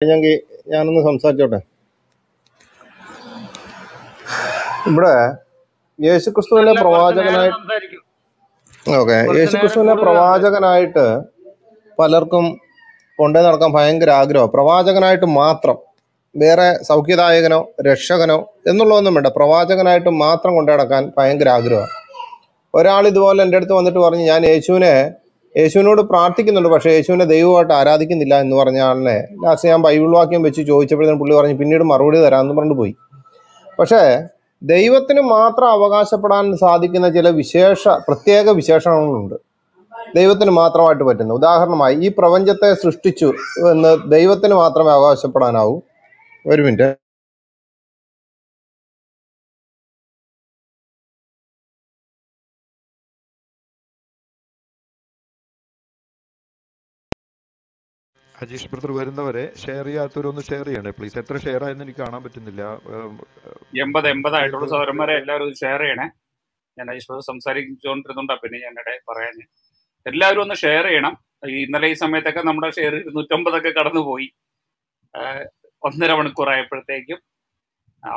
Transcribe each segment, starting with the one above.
കഴിഞ്ഞെങ്കിൽ ഞാനൊന്ന് സംസാരിച്ചോട്ടെ ഇവിടെ യേശുക്രിസ്തുവിന്റെ പ്രവാചകനായിട്ട് ഓക്കെ യേശുക്രിസ്തുവിന്റെ പ്രവാചകനായിട്ട് പലർക്കും കൊണ്ടു നടക്കാൻ ഭയങ്കര ആഗ്രഹം പ്രവാചകനായിട്ട് മാത്രം വേറെ സൗഖ്യദായകനോ രക്ഷകനോ എന്നുള്ളതൊന്നും വേണ്ട പ്രവാചകനായിട്ട് മാത്രം കൊണ്ടു നടക്കാൻ ഭയങ്കര ആഗ്രഹമാണ് ഒരാൾ ഇതുപോലെ എൻ്റെ അടുത്ത് വന്നിട്ട് പറഞ്ഞു ഞാൻ യേശുവിനെ യേശുവിനോട് പ്രാർത്ഥിക്കുന്നുണ്ട് പക്ഷേ യേശുവിനെ ദൈവമായിട്ട് ആരാധിക്കുന്നില്ല എന്ന് പറഞ്ഞ ആളിനെ ലാസ്റ്റ് ഞാൻ ബൈബിൾ വാക്യം വെച്ച് ചോദിച്ചപ്പോഴത്തേനും പുള്ളി പറഞ്ഞു പിന്നീട് മറുപടി തരാമെന്ന് പറഞ്ഞു പോയി പക്ഷേ ദൈവത്തിന് മാത്രം അവകാശപ്പെടാൻ സാധിക്കുന്ന ചില വിശേഷ പ്രത്യേക വിശേഷണങ്ങളുണ്ട് ദൈവത്തിന് മാത്രമായിട്ട് പറ്റുന്നത് ഉദാഹരണമായി ഈ പ്രപഞ്ചത്തെ സൃഷ്ടിച്ചു എന്ന് ദൈവത്തിന് മാത്രമേ അവകാശപ്പെടാനാവൂ ഒരു മിനിറ്റ് ഹജീഷ് ബ്രദർ വരുന്നവരെ ഷെയർ ചെയ്യാത്തവരൊന്ന് ഷെയർ ചെയ്യണേ പ്ലീസ് എത്ര ഷെയർ ആയെന്ന് എനിക്ക് കാണാൻ പറ്റുന്നില്ല എൺപത് എൺപതായിട്ടുള്ള സൗരന്മാരെ എല്ലാവരും ഷെയർ ചെയ്യണേ ഞാൻ ഹജീഷ് ബ്രദർ സംസാരിച്ചുകൊണ്ടിരുന്നുണ്ടാ പിന്നെ ഞാനിടെ പറയാൻ എല്ലാവരും ഒന്ന് ഷെയർ ചെയ്യണം ഇന്നലെ ഈ സമയത്തൊക്കെ നമ്മുടെ ഷെയർ നൂറ്റമ്പതൊക്കെ കടന്നുപോയി ഒന്നര മണിക്കൂർ ആയപ്പോഴത്തേക്കും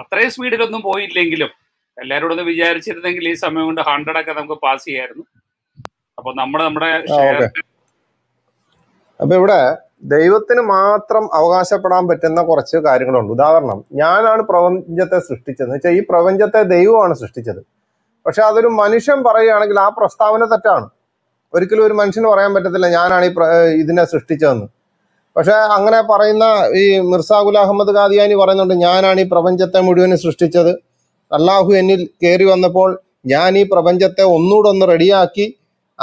അത്രയും സ്പീഡിലൊന്നും പോയില്ലെങ്കിലും എല്ലാവരോടും ഒന്ന് വിചാരിച്ചിരുന്നെങ്കിൽ ഈ സമയം കൊണ്ട് ഹൺഡ്രഡ് ഒക്കെ നമുക്ക് പാസ് ചെയ്യായിരുന്നു അപ്പൊ നമ്മുടെ നമ്മുടെ ഷെയർ അപ്പൊ ഇവിടെ ദൈവത്തിന് മാത്രം അവകാശപ്പെടാൻ പറ്റുന്ന കുറച്ച് കാര്യങ്ങളുണ്ട് ഉദാഹരണം ഞാനാണ് പ്രപഞ്ചത്തെ സൃഷ്ടിച്ചത് എന്ന് വെച്ചാൽ ഈ പ്രപഞ്ചത്തെ ദൈവമാണ് സൃഷ്ടിച്ചത് പക്ഷെ അതൊരു മനുഷ്യൻ പറയുകയാണെങ്കിൽ ആ പ്രസ്താവന തെറ്റാണ് ഒരിക്കലും ഒരു മനുഷ്യന് പറയാൻ പറ്റത്തില്ല ഞാനാണ് ഈ ഇതിനെ സൃഷ്ടിച്ചതെന്ന് പക്ഷെ അങ്ങനെ പറയുന്ന ഈ മിർസാ അഹമ്മദ് ഖാദിയാനി പറയുന്നുണ്ട് ഞാനാണ് ഈ പ്രപഞ്ചത്തെ മുഴുവനും സൃഷ്ടിച്ചത് അള്ളാഹു എന്നിൽ കയറി വന്നപ്പോൾ ഞാൻ ഈ പ്രപഞ്ചത്തെ ഒന്നുകൂടെ ഒന്ന് റെഡിയാക്കി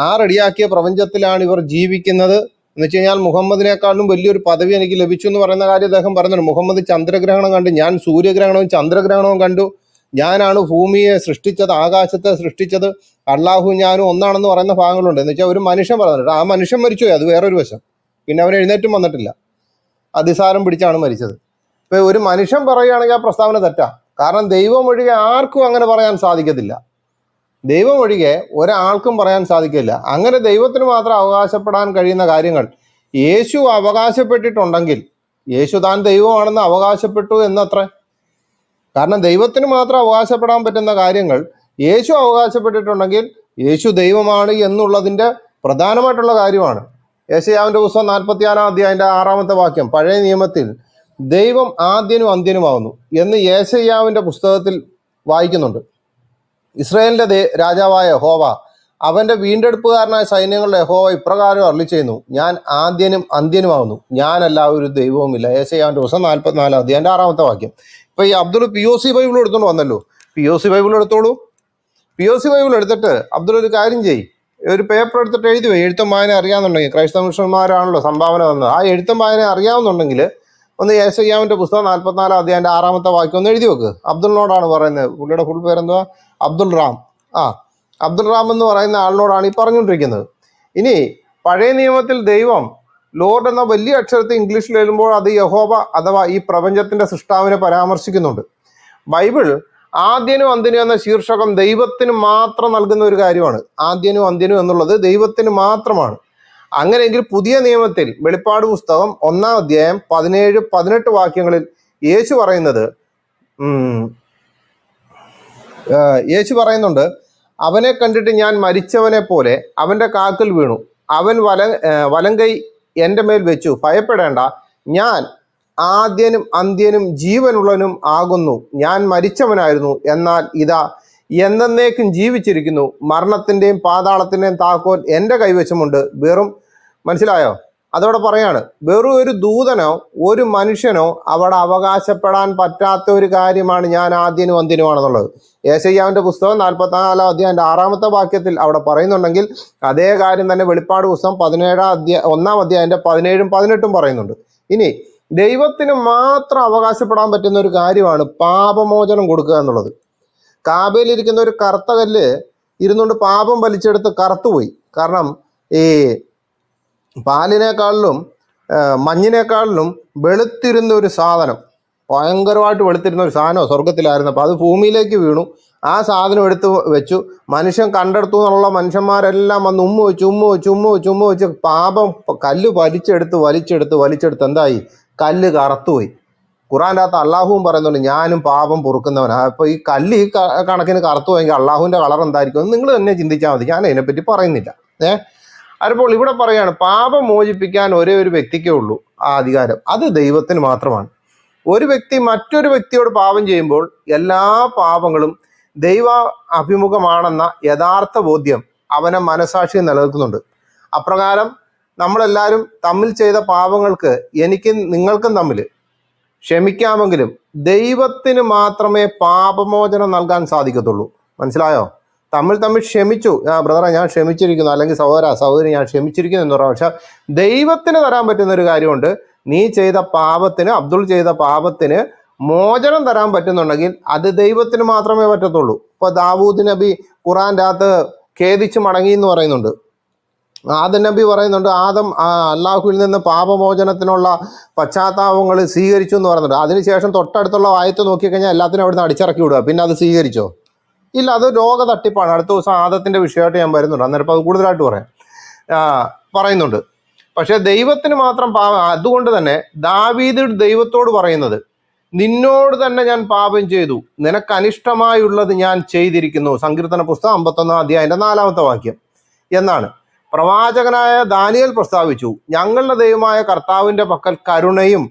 ആ റെഡിയാക്കിയ പ്രപഞ്ചത്തിലാണ് ഇവർ ജീവിക്കുന്നത് എന്ന് വെച്ച് കഴിഞ്ഞാൽ മുഹമ്മദിനെക്കാളും വലിയൊരു പദവി എനിക്ക് ലഭിച്ചു എന്ന് പറയുന്ന കാര്യം അദ്ദേഹം പറഞ്ഞത് മുഹമ്മദ് ചന്ദ്രഗ്രഹണം കണ്ടു ഞാൻ സൂര്യഗ്രഹണവും ചന്ദ്രഗ്രഹണവും കണ്ടു ഞാനാണ് ഭൂമിയെ സൃഷ്ടിച്ചത് ആകാശത്തെ സൃഷ്ടിച്ചത് അള്ളാഹു ഞാനും ഒന്നാണെന്ന് പറയുന്ന ഭാഗങ്ങളുണ്ട് എന്ന് വെച്ചാൽ ഒരു മനുഷ്യൻ പറഞ്ഞിട്ട് ആ മനുഷ്യൻ മരിച്ചുപോയി അത് വേറൊരു വശം പിന്നെ അവൻ എഴുന്നേറ്റും വന്നിട്ടില്ല അതിസാരം പിടിച്ചാണ് മരിച്ചത് ഇപ്പൊ ഒരു മനുഷ്യൻ പറയുകയാണെങ്കിൽ ആ പ്രസ്താവന തെറ്റാ കാരണം ദൈവം ഒഴികെ ആർക്കും അങ്ങനെ പറയാൻ സാധിക്കത്തില്ല ദൈവം ഒഴികെ ഒരാൾക്കും പറയാൻ സാധിക്കില്ല അങ്ങനെ ദൈവത്തിന് മാത്രം അവകാശപ്പെടാൻ കഴിയുന്ന കാര്യങ്ങൾ യേശു അവകാശപ്പെട്ടിട്ടുണ്ടെങ്കിൽ യേശു താൻ ദൈവമാണെന്ന് അവകാശപ്പെട്ടു എന്നത്രേ കാരണം ദൈവത്തിന് മാത്രം അവകാശപ്പെടാൻ പറ്റുന്ന കാര്യങ്ങൾ യേശു അവകാശപ്പെട്ടിട്ടുണ്ടെങ്കിൽ യേശു ദൈവമാണ് എന്നുള്ളതിൻ്റെ പ്രധാനമായിട്ടുള്ള കാര്യമാണ് യേശയാവിൻ്റെ പുസ്തകം നാൽപ്പത്തി ആറാം അധ്യായൻ്റെ ആറാമത്തെ വാക്യം പഴയ നിയമത്തിൽ ദൈവം ആദ്യനും അന്ത്യനുമാകുന്നു എന്ന് യേശയ്യാവിൻ്റെ പുസ്തകത്തിൽ വായിക്കുന്നുണ്ട് ഇസ്രയേലിൻ്റെ രാജാവായ ഹോവ അവന്റെ വീണ്ടെടുപ്പുകാരനായ സൈന്യങ്ങളുടെ ഹോവ ഇപ്രകാരം അരളി ചെയ്യുന്നു ഞാൻ ആദ്യനും അന്ത്യനുമാകുന്നു ഞാനല്ല ഒരു ദൈവവുമില്ല ഏശയാൻ്റെ ദിവസം നാൽപ്പത്തിനാലാം തീയതി ആറാമത്തെ വാക്യം ഇപ്പൊ ഈ Abdul P O C Bible എടുത്തുകൊണ്ട് വന്നല്ലോ പി ഒ സി ബൈബിൾ എടുത്തോളൂ പി ഒ സി ബൈബിൾ എടുത്തിട്ട് അബ്ദുൾ ഒരു കാര്യം ചെയ്യും ഒരു പേപ്പർ എടുത്തിട്ട് എഴുതി പോയി എഴുത്തും വായന അറിയാമെന്നുണ്ടെങ്കിൽ ക്രൈസ്തവ മിഷന്മാരാണല്ലോ സംഭാവന തന്നത് ആ എഴുത്തും വായന അറിയാമെന്നുണ്ടെങ്കിൽ ഒന്ന് യേശയ്യാവിൻ്റെ പുസ്തകം നാൽപ്പത്തിനാലാം അധ്യായൻ്റെ ആറാമത്തെ വാക്യം ഒന്ന് എഴുതി വെക്ക് അബ്ദുളിനോടാണ് പറയുന്നത് പുള്ളിയുടെ ഫുൾ പേരെന്തുവാ അബ്ദുൾ റാം ആ അബ്ദുൾ റാം എന്ന് പറയുന്ന ആളിനോടാണ് ഈ പറഞ്ഞുകൊണ്ടിരിക്കുന്നത് ഇനി പഴയ നിയമത്തിൽ ദൈവം ലോർഡ് എന്ന വലിയ അക്ഷരത്തെ ഇംഗ്ലീഷിൽ എഴുതുമ്പോൾ അത് യഹോബ അഥവാ ഈ പ്രപഞ്ചത്തിന്റെ സൃഷ്ടാവിനെ പരാമർശിക്കുന്നുണ്ട് ബൈബിൾ ആദ്യനും അന്തിനും എന്ന ശീർഷകം ദൈവത്തിന് മാത്രം നൽകുന്ന ഒരു കാര്യമാണ് ആദ്യനും അന്തിനും എന്നുള്ളത് ദൈവത്തിന് മാത്രമാണ് അങ്ങനെയെങ്കിൽ പുതിയ നിയമത്തിൽ വെളിപ്പാട് പുസ്തകം ഒന്നാം അധ്യായം പതിനേഴ് പതിനെട്ട് വാക്യങ്ങളിൽ യേശു പറയുന്നത് യേശു പറയുന്നുണ്ട് അവനെ കണ്ടിട്ട് ഞാൻ മരിച്ചവനെ പോലെ അവൻ്റെ കാക്കിൽ വീണു അവൻ വല വലങ്കൈ എൻ്റെ മേൽ വെച്ചു ഭയപ്പെടേണ്ട ഞാൻ ആദ്യനും അന്ത്യനും ജീവനുള്ളവനും ആകുന്നു ഞാൻ മരിച്ചവനായിരുന്നു എന്നാൽ ഇതാ എന്നേക്കും ജീവിച്ചിരിക്കുന്നു മരണത്തിൻ്റെയും പാതാളത്തിൻ്റെയും താക്കോൽ എൻ്റെ കൈവശമുണ്ട് വെറും മനസ്സിലായോ അതവിടെ പറയാണ് വെറും ഒരു ദൂതനോ ഒരു മനുഷ്യനോ അവിടെ അവകാശപ്പെടാൻ പറ്റാത്ത ഒരു കാര്യമാണ് ഞാൻ ആദ്യനും അന്തിനുമാണെന്നുള്ളത് യേശയ്യാവിൻ്റെ പുസ്തകം നാൽപ്പത്തിനാലാം അധ്യായൻ്റെ ആറാമത്തെ വാക്യത്തിൽ അവിടെ പറയുന്നുണ്ടെങ്കിൽ അതേ കാര്യം തന്നെ വെളിപ്പാട് പുസ്തകം പതിനേഴാം അധ്യായ ഒന്നാം അധ്യായൻ്റെ പതിനേഴും പതിനെട്ടും പറയുന്നുണ്ട് ഇനി ദൈവത്തിന് മാത്രം അവകാശപ്പെടാൻ പറ്റുന്ന ഒരു കാര്യമാണ് പാപമോചനം കൊടുക്കുക എന്നുള്ളത് കാബയിലിരിക്കുന്ന ഒരു കറുത്ത കല്ല് ഇരുന്നുകൊണ്ട് പാപം വലിച്ചെടുത്ത് കറുത്തുപോയി കാരണം ഈ പാലിനേക്കാളിലും മഞ്ഞിനേക്കാളിലും വെളുത്തിരുന്ന ഒരു സാധനം ഭയങ്കരമായിട്ട് വെളുത്തിരുന്ന ഒരു സാധനം സ്വർഗത്തിലായിരുന്നു അപ്പോൾ അത് ഭൂമിയിലേക്ക് വീണു ആ സാധനം എടുത്ത് വെച്ചു മനുഷ്യൻ കണ്ടെടുത്തു എന്നുള്ള മനുഷ്യന്മാരെല്ലാം വന്ന് ഉമ്മ വെച്ച് ഉമ്മ വെച്ച് ഉമ്മ വെച്ച് ഉമ്മ വെച്ച് പാപം കല്ല് വലിച്ചെടുത്ത് വലിച്ചെടുത്ത് വലിച്ചെടുത്ത് എന്തായി കല്ല് കറുത്തുപോയി ഖുറാൻ്റെ അകത്ത് അള്ളാഹുവും പറയുന്നുണ്ട് ഞാനും പാപം പൊറുക്കുന്നവനാണ് അപ്പോൾ ഈ കല്ല് ഈ കണക്കിന് കറുത്തു പോയെങ്കിൽ അള്ളാഹുവിൻ്റെ കളർ എന്തായിരിക്കും നിങ്ങൾ തന്നെ ചിന്തിച്ചാൽ മതി ഞാൻ അതിനെപ്പറ്റി പറയുന്നില്ല ഏഹ് അപ്പോൾ ഇവിടെ പറയാണ് പാപം മോചിപ്പിക്കാൻ ഒരേ ഒരു വ്യക്തിക്കേ ഉള്ളൂ ആ അധികാരം അത് ദൈവത്തിന് മാത്രമാണ് ഒരു വ്യക്തി മറ്റൊരു വ്യക്തിയോട് പാപം ചെയ്യുമ്പോൾ എല്ലാ പാപങ്ങളും ദൈവ അഭിമുഖമാണെന്ന യഥാർത്ഥ ബോധ്യം അവനെ മനസാക്ഷി നിലനിൽക്കുന്നുണ്ട് അപ്രകാരം നമ്മളെല്ലാവരും തമ്മിൽ ചെയ്ത പാപങ്ങൾക്ക് എനിക്കും നിങ്ങൾക്കും തമ്മിൽ ക്ഷമിക്കാമെങ്കിലും ദൈവത്തിന് മാത്രമേ പാപമോചനം നൽകാൻ സാധിക്കത്തുള്ളൂ മനസ്സിലായോ തമ്മിൽ തമ്മിൽ ക്ഷമിച്ചു ആ ബ്രദറെ ഞാൻ ക്ഷമിച്ചിരിക്കുന്നു അല്ലെങ്കിൽ സഹോദര സഹോദരി ഞാൻ ക്ഷമിച്ചിരിക്കുന്നു എന്ന് പറയാം പക്ഷേ ദൈവത്തിന് തരാൻ പറ്റുന്ന ഒരു കാര്യമുണ്ട് നീ ചെയ്ത പാപത്തിന് അബ്ദുൾ ചെയ്ത പാപത്തിന് മോചനം തരാൻ പറ്റുന്നുണ്ടെങ്കിൽ അത് ദൈവത്തിന് മാത്രമേ പറ്റത്തുള്ളൂ ഇപ്പൊ ദാവൂദ് നബി ഖുറാൻ്റെ അകത്ത് ഖേദിച്ച് മടങ്ങി എന്ന് പറയുന്നുണ്ട് ആദ നബി പറയുന്നുണ്ട് ആദം അള്ളാഹുവിൽ നിന്ന് പാപമോചനത്തിനുള്ള പശ്ചാത്താപങ്ങൾ സ്വീകരിച്ചു എന്ന് പറയുന്നുണ്ട് അതിനുശേഷം തൊട്ടടുത്തുള്ള വായത്ത് നോക്കിക്കഴിഞ്ഞാൽ എല്ലാത്തിനും അവിടുന്ന് അടിച്ചിറക്കി വിടുക പിന്നെ അത് സ്വീകരിച്ചോ ഇല്ല അത് രോഗ തട്ടിപ്പാണ് അടുത്ത ദിവസം ആദത്തിൻ്റെ വിഷയമായിട്ട് ഞാൻ വരുന്നുണ്ട് അന്നേരം അത് കൂടുതലായിട്ട് പറയാം പറയുന്നുണ്ട് പക്ഷേ ദൈവത്തിന് മാത്രം പാപ അതുകൊണ്ട് തന്നെ ദാവീദ് ദൈവത്തോട് പറയുന്നത് നിന്നോട് തന്നെ ഞാൻ പാപം ചെയ്തു നിനക്ക് അനിഷ്ടമായുള്ളത് ഞാൻ ചെയ്തിരിക്കുന്നു സങ്കീർത്തന പുസ്തകം അമ്പത്തൊന്നാം അധ്യായൻ്റെ നാലാമത്തെ വാക്യം എന്നാണ് പ്രവാചകനായ ദാനിയൽ പ്രസ്താവിച്ചു ഞങ്ങളുടെ ദൈവമായ കർത്താവിൻ്റെ പക്കൽ കരുണയും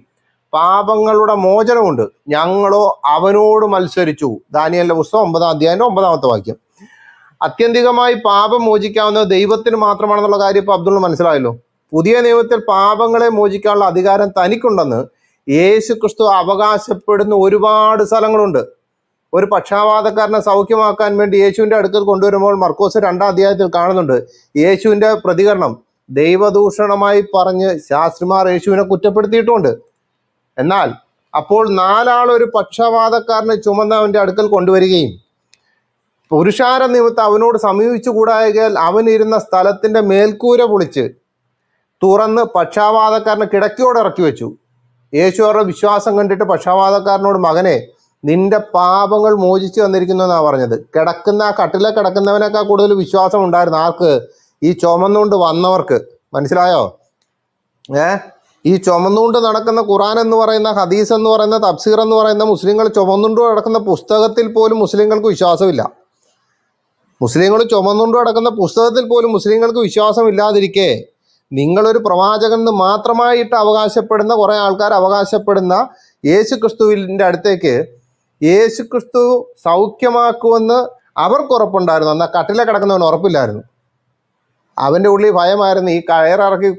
പാപങ്ങളുടെ മോചനമുണ്ട് ഞങ്ങളോ അവനോട് മത്സരിച്ചു ദാനിയലിന്റെ പുസ്തകം ഒമ്പതാം അധ്യായന്റെ ഒമ്പതാമത്തെ വാക്യം അത്യന്തികമായി പാപം മോചിക്കാവുന്ന ദൈവത്തിന് മാത്രമാണെന്നുള്ള കാര്യം ഇപ്പൊ അബ്ദുൾ മനസ്സിലായല്ലോ പുതിയ നിയമത്തിൽ പാപങ്ങളെ മോചിക്കാനുള്ള അധികാരം തനിക്കുണ്ടെന്ന് യേശു ക്രിസ്തു അവകാശപ്പെടുന്ന ഒരുപാട് സ്ഥലങ്ങളുണ്ട് ഒരു പക്ഷാപാതക്കാരനെ സൗഖ്യമാക്കാൻ വേണ്ടി യേശുവിന്റെ അടുക്കൽ കൊണ്ടുവരുമ്പോൾ മർക്കോസ് രണ്ടാം അധ്യായത്തിൽ കാണുന്നുണ്ട് യേശുവിന്റെ പ്രതികരണം ദൈവദൂഷണമായി പറഞ്ഞ് ശാസ്ത്രിമാർ യേശുവിനെ കുറ്റപ്പെടുത്തിയിട്ടുമുണ്ട് എന്നാൽ അപ്പോൾ നാലാൾ ഒരു പക്ഷപാതക്കാരനെ ചുമന്ന് അവൻ്റെ അടുക്കൽ കൊണ്ടുവരികയും പുരുഷാര നിമിത്തം അവനോട് സമീപിച്ചു കൂടായാൽ അവനിരുന്ന സ്ഥലത്തിൻ്റെ മേൽക്കൂര പൊളിച്ച് തുറന്ന് പക്ഷാപാതക്കാരനെ കിടക്കയോട് ഇറക്കി വെച്ചു യേശു അവരുടെ വിശ്വാസം കണ്ടിട്ട് പക്ഷാപാതക്കാരനോട് മകനെ നിന്റെ പാപങ്ങൾ മോചിച്ചു വന്നിരിക്കുന്നു എന്നാണ് പറഞ്ഞത് കിടക്കുന്ന കട്ടിലെ കിടക്കുന്നവനൊക്കെ കൂടുതൽ വിശ്വാസം ഉണ്ടായിരുന്നു ആർക്ക് ഈ ചുമന്നുകൊണ്ട് വന്നവർക്ക് മനസ്സിലായോ ഏഹ് ഈ ചുമന്നുകൊണ്ട് നടക്കുന്ന ഖുറാൻ എന്ന് പറയുന്ന ഹദീസ് എന്ന് പറയുന്ന തഫ്സീർ എന്ന് പറയുന്ന മുസ്ലിങ്ങൾ ചുമന്നുകൊണ്ട് നടക്കുന്ന പുസ്തകത്തിൽ പോലും മുസ്ലിങ്ങൾക്ക് വിശ്വാസമില്ല മുസ്ലിങ്ങൾ ചുമന്നുകൊണ്ട് നടക്കുന്ന പുസ്തകത്തിൽ പോലും മുസ്ലിങ്ങൾക്ക് വിശ്വാസമില്ലാതിരിക്കെ നിങ്ങളൊരു പ്രവാചകൻ എന്ന് മാത്രമായിട്ട് അവകാശപ്പെടുന്ന കുറേ ആൾക്കാർ അവകാശപ്പെടുന്ന യേശു ക്രിസ്തുവിൻ്റെ അടുത്തേക്ക് യേശു ക്രിസ്തു സൗഖ്യമാക്കുമെന്ന് അവർക്ക് ഉറപ്പുണ്ടായിരുന്നു എന്നാൽ കട്ടിലെ കിടക്കുന്നവന് ഉറപ്പില്ലായിരുന്നു അവൻ്റെ ഉള്ളിൽ ഭയമായിരുന്നു ഈ കയറിറക്കി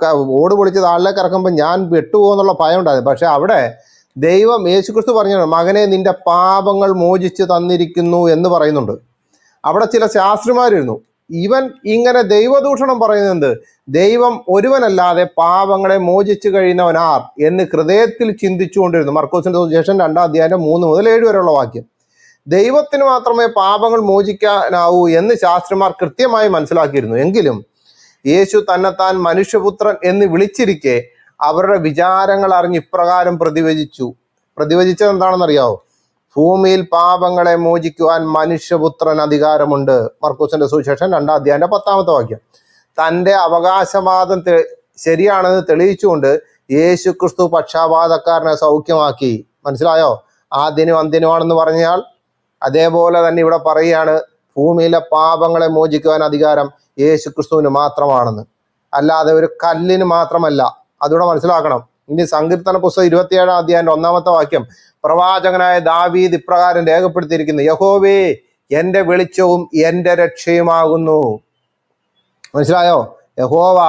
ഓട് പൊളിച്ച് ആളിലേക്ക് ഇറക്കുമ്പോൾ ഞാൻ വിട്ടുപോകുന്നുള്ള ഭയം ഉണ്ടായിരുന്നു പക്ഷേ അവിടെ ദൈവം യേശുക്രിസ്തു പറഞ്ഞു മകനെ നിന്റെ പാപങ്ങൾ മോചിച്ച് തന്നിരിക്കുന്നു എന്ന് പറയുന്നുണ്ട് അവിടെ ചില ശാസ്ത്രിമാരിരുന്നു ഇവൻ ഇങ്ങനെ ദൈവദൂഷണം പറയുന്നത് ദൈവം ഒരുവനല്ലാതെ പാപങ്ങളെ മോചിച്ചു കഴിയുന്നവനാർ എന്ന് ഹൃദയത്തിൽ ചിന്തിച്ചുകൊണ്ടിരുന്നു മർക്കോസിൻ്റെ ശേഷം രണ്ടാം അധ്യായം മൂന്ന് മുതൽ ഏഴ് വരെയുള്ള വാക്യം ദൈവത്തിന് മാത്രമേ പാപങ്ങൾ മോചിക്കാനാവൂ എന്ന് ശാസ്ത്രിമാർ കൃത്യമായി മനസ്സിലാക്കിയിരുന്നു എങ്കിലും യേശു തന്നെത്താൻ മനുഷ്യപുത്രൻ എന്ന് വിളിച്ചിരിക്കെ അവരുടെ വിചാരങ്ങൾ അറിഞ്ഞ് ഇപ്രകാരം പ്രതിവചിച്ചു പ്രതിവചിച്ചത് എന്താണെന്നറിയാവോ ഭൂമിയിൽ പാപങ്ങളെ മോചിക്കുവാൻ മനുഷ്യപുത്രൻ അധികാരമുണ്ട് മർക്കൂസിന്റെ സുശേഷൻ രണ്ടാം അധ്യായന്റെ പത്താമത്തെ വാക്യം തൻ്റെ അവകാശവാദം ശരിയാണെന്ന് തെളിയിച്ചുകൊണ്ട് യേശു ക്രിസ്തു പക്ഷാപാതക്കാരനെ സൗഖ്യമാക്കി മനസ്സിലായോ ദിനം അന്തിനുമാണെന്ന് പറഞ്ഞാൽ അതേപോലെ തന്നെ ഇവിടെ പറയുകയാണ് ഭൂമിയിലെ പാപങ്ങളെ മോചിക്കുവാൻ അധികാരം യേശു ക്രിസ്തുവിന് മാത്രമാണെന്ന് അല്ലാതെ ഒരു കല്ലിന് മാത്രമല്ല അതിവിടെ മനസ്സിലാക്കണം ഇനി സങ്കീർത്തന പുസ്തകം ഇരുപത്തിയേഴാം അധ്യായന്റെ ഒന്നാമത്തെ വാക്യം പ്രവാചകനായ ദാവീദ് ഇപ്രകാരം രേഖപ്പെടുത്തിയിരിക്കുന്നു യഹോവേ എൻ്റെ വെളിച്ചവും എൻ്റെ രക്ഷയുമാകുന്നു മനസ്സിലായോ യഹോവ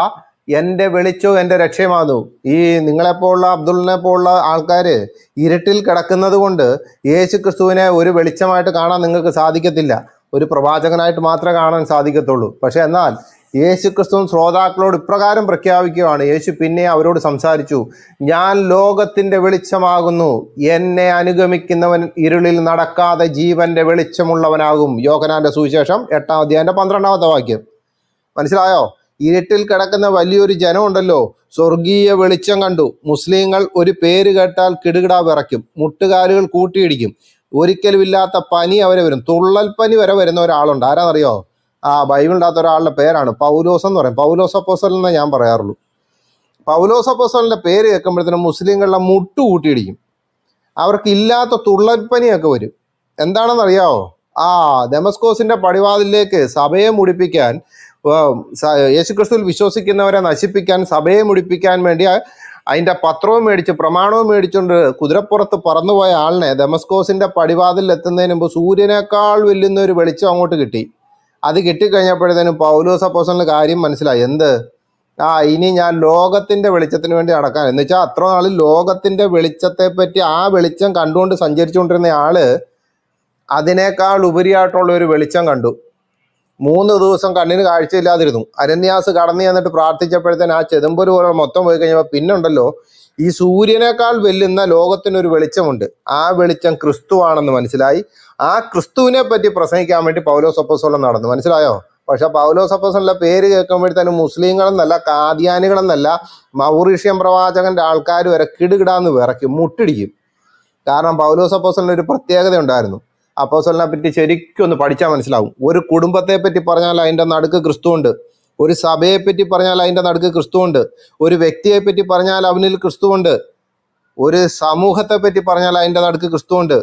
എൻ്റെ വെളിച്ചവും എൻ്റെ രക്ഷയുമാകുന്നു ഈ നിങ്ങളെപ്പോലുള്ള അബ്ദുള്ളിനെ പോലുള്ള ആൾക്കാര് ഇരുട്ടിൽ കിടക്കുന്നത് കൊണ്ട് യേശു ക്രിസ്തുവിനെ ഒരു വെളിച്ചമായിട്ട് കാണാൻ നിങ്ങൾക്ക് സാധിക്കത്തില്ല ഒരു പ്രവാചകനായിട്ട് മാത്രമേ കാണാൻ സാധിക്കത്തുള്ളൂ പക്ഷേ എന്നാൽ യേശു ക്രിസ്തു ശ്രോതാക്കളോട് ഇപ്രകാരം പ്രഖ്യാപിക്കുകയാണ് യേശു പിന്നെ അവരോട് സംസാരിച്ചു ഞാൻ ലോകത്തിൻ്റെ വെളിച്ചമാകുന്നു എന്നെ അനുഗമിക്കുന്നവൻ ഇരുളിൽ നടക്കാതെ ജീവൻ്റെ വെളിച്ചമുള്ളവനാകും യോഹനാന്റെ സുവിശേഷം എട്ടാം അധ്യായൻ്റെ പന്ത്രണ്ടാമത്തെ വാക്യം മനസ്സിലായോ ഇരുട്ടിൽ കിടക്കുന്ന വലിയൊരു ജനമുണ്ടല്ലോ സ്വർഗീയ വെളിച്ചം കണ്ടു മുസ്ലിങ്ങൾ ഒരു പേര് കേട്ടാൽ കിടുകിടാ വിറയ്ക്കും മുട്ടുകാലുകൾ കൂട്ടിയിടിക്കും ഒരിക്കലും ഇല്ലാത്ത പനി അവരെ വരും തുള്ളൽ പനി വരെ വരുന്ന ഒരാളുണ്ട് ആരാന്നറിയോ ആ ബൈബിളിനകത്ത് ഒരാളുടെ പേരാണ് പൗലോസ് എന്ന് പറയും പൗലോസ് അപ്പോസൽ എന്നേ ഞാൻ പറയാറുള്ളൂ പൗലോസ് അപ്പോസലിൻ്റെ പേര് കേൾക്കുമ്പോഴത്തേനും മുസ്ലിങ്ങളുടെ മുട്ടു കൂട്ടിയിടിക്കും അവർക്ക് ഇല്ലാത്ത തുള്ളൽപ്പനിയൊക്കെ വരും എന്താണെന്നറിയാവോ ആ ഡെമസ്കോസിൻ്റെ പടിവാതിലേക്ക് സഭയെ മുടിപ്പിക്കാൻ യേശുക്രിസ്തുവിൽ വിശ്വസിക്കുന്നവരെ നശിപ്പിക്കാൻ സഭയെ മുടിപ്പിക്കാൻ വേണ്ടി അതിൻ്റെ പത്രവും മേടിച്ച് പ്രമാണവും മേടിച്ചുകൊണ്ട് കുതിരപ്പുറത്ത് പറന്നുപോയ ആളിനെ ദമസ്കോസിൻ്റെ പടിവാതിൽ എത്തുന്നതിന് മുമ്പ് സൂര്യനേക്കാൾ വെല്ലുന്ന ഒരു വെളിച്ചം അങ്ങോട്ട് കിട്ടി അത് കിട്ടിക്കഴിഞ്ഞപ്പോഴത്തേനും പൗലോസ പോസണിൽ കാര്യം മനസ്സിലായി എന്ത് ആ ഇനി ഞാൻ ലോകത്തിൻ്റെ വെളിച്ചത്തിന് വേണ്ടി നടക്കാൻ എന്ന് വെച്ചാൽ അത്ര നാളിൽ ലോകത്തിൻ്റെ പറ്റി ആ വെളിച്ചം കണ്ടുകൊണ്ട് സഞ്ചരിച്ചുകൊണ്ടിരുന്ന ആള് അതിനേക്കാൾ ഉപരിയായിട്ടുള്ള ഒരു വെളിച്ചം കണ്ടു മൂന്ന് ദിവസം കണ്ണിന് കാഴ്ചയില്ലാതിരുന്നു അരന്യാസ് കടന്നു ചെന്നിട്ട് പ്രാർത്ഥിച്ചപ്പോഴത്തേന് ആ ചെതമ്പൊരു പോലെ മൊത്തം പോയി കഴിഞ്ഞപ്പോൾ പിന്നുണ്ടല്ലോ ഈ സൂര്യനേക്കാൾ വെല്ലുന്ന ലോകത്തിനൊരു വെളിച്ചമുണ്ട് ആ വെളിച്ചം ക്രിസ്തുവാണെന്ന് മനസ്സിലായി ആ ക്രിസ്തുവിനെ പറ്റി പ്രസംഗിക്കാൻ വേണ്ടി പൗലോസ് അപ്പസോളം നടന്നു മനസ്സിലായോ പക്ഷെ പൗലോസ് അപ്പസോളിൻ്റെ പേര് കേൾക്കുമ്പോഴത്തേനും മുസ്ലിങ്ങളെന്നല്ല കാദ്യാനികളെന്നല്ല മൗറീഷ്യം പ്രവാചകന്റെ ആൾക്കാർ വരെ കിടുകിടാന്ന് വിറയ്ക്കും മുട്ടിടിക്കും കാരണം പൗലോസ് അപ്പസോളിന് ഒരു പ്രത്യേകത ഉണ്ടായിരുന്നു അപ്പോസലിനെ പറ്റി ശരിക്കും ഒന്ന് പഠിച്ചാൽ മനസ്സിലാവും ഒരു കുടുംബത്തെ പറ്റി പറഞ്ഞാൽ അതിൻ്റെ നടുക്ക് ക്രിസ്തുവുണ്ട് ഒരു സഭയെ പറ്റി പറഞ്ഞാൽ അതിൻ്റെ നടുക്ക് ക്രിസ്തുവുണ്ട് ഒരു വ്യക്തിയെ പറ്റി പറഞ്ഞാൽ അവനിൽ ക്രിസ്തുവുണ്ട് ഒരു സമൂഹത്തെ പറ്റി പറഞ്ഞാൽ അതിൻ്റെ നടുക്ക് ക്രിസ്തുവുണ്ട്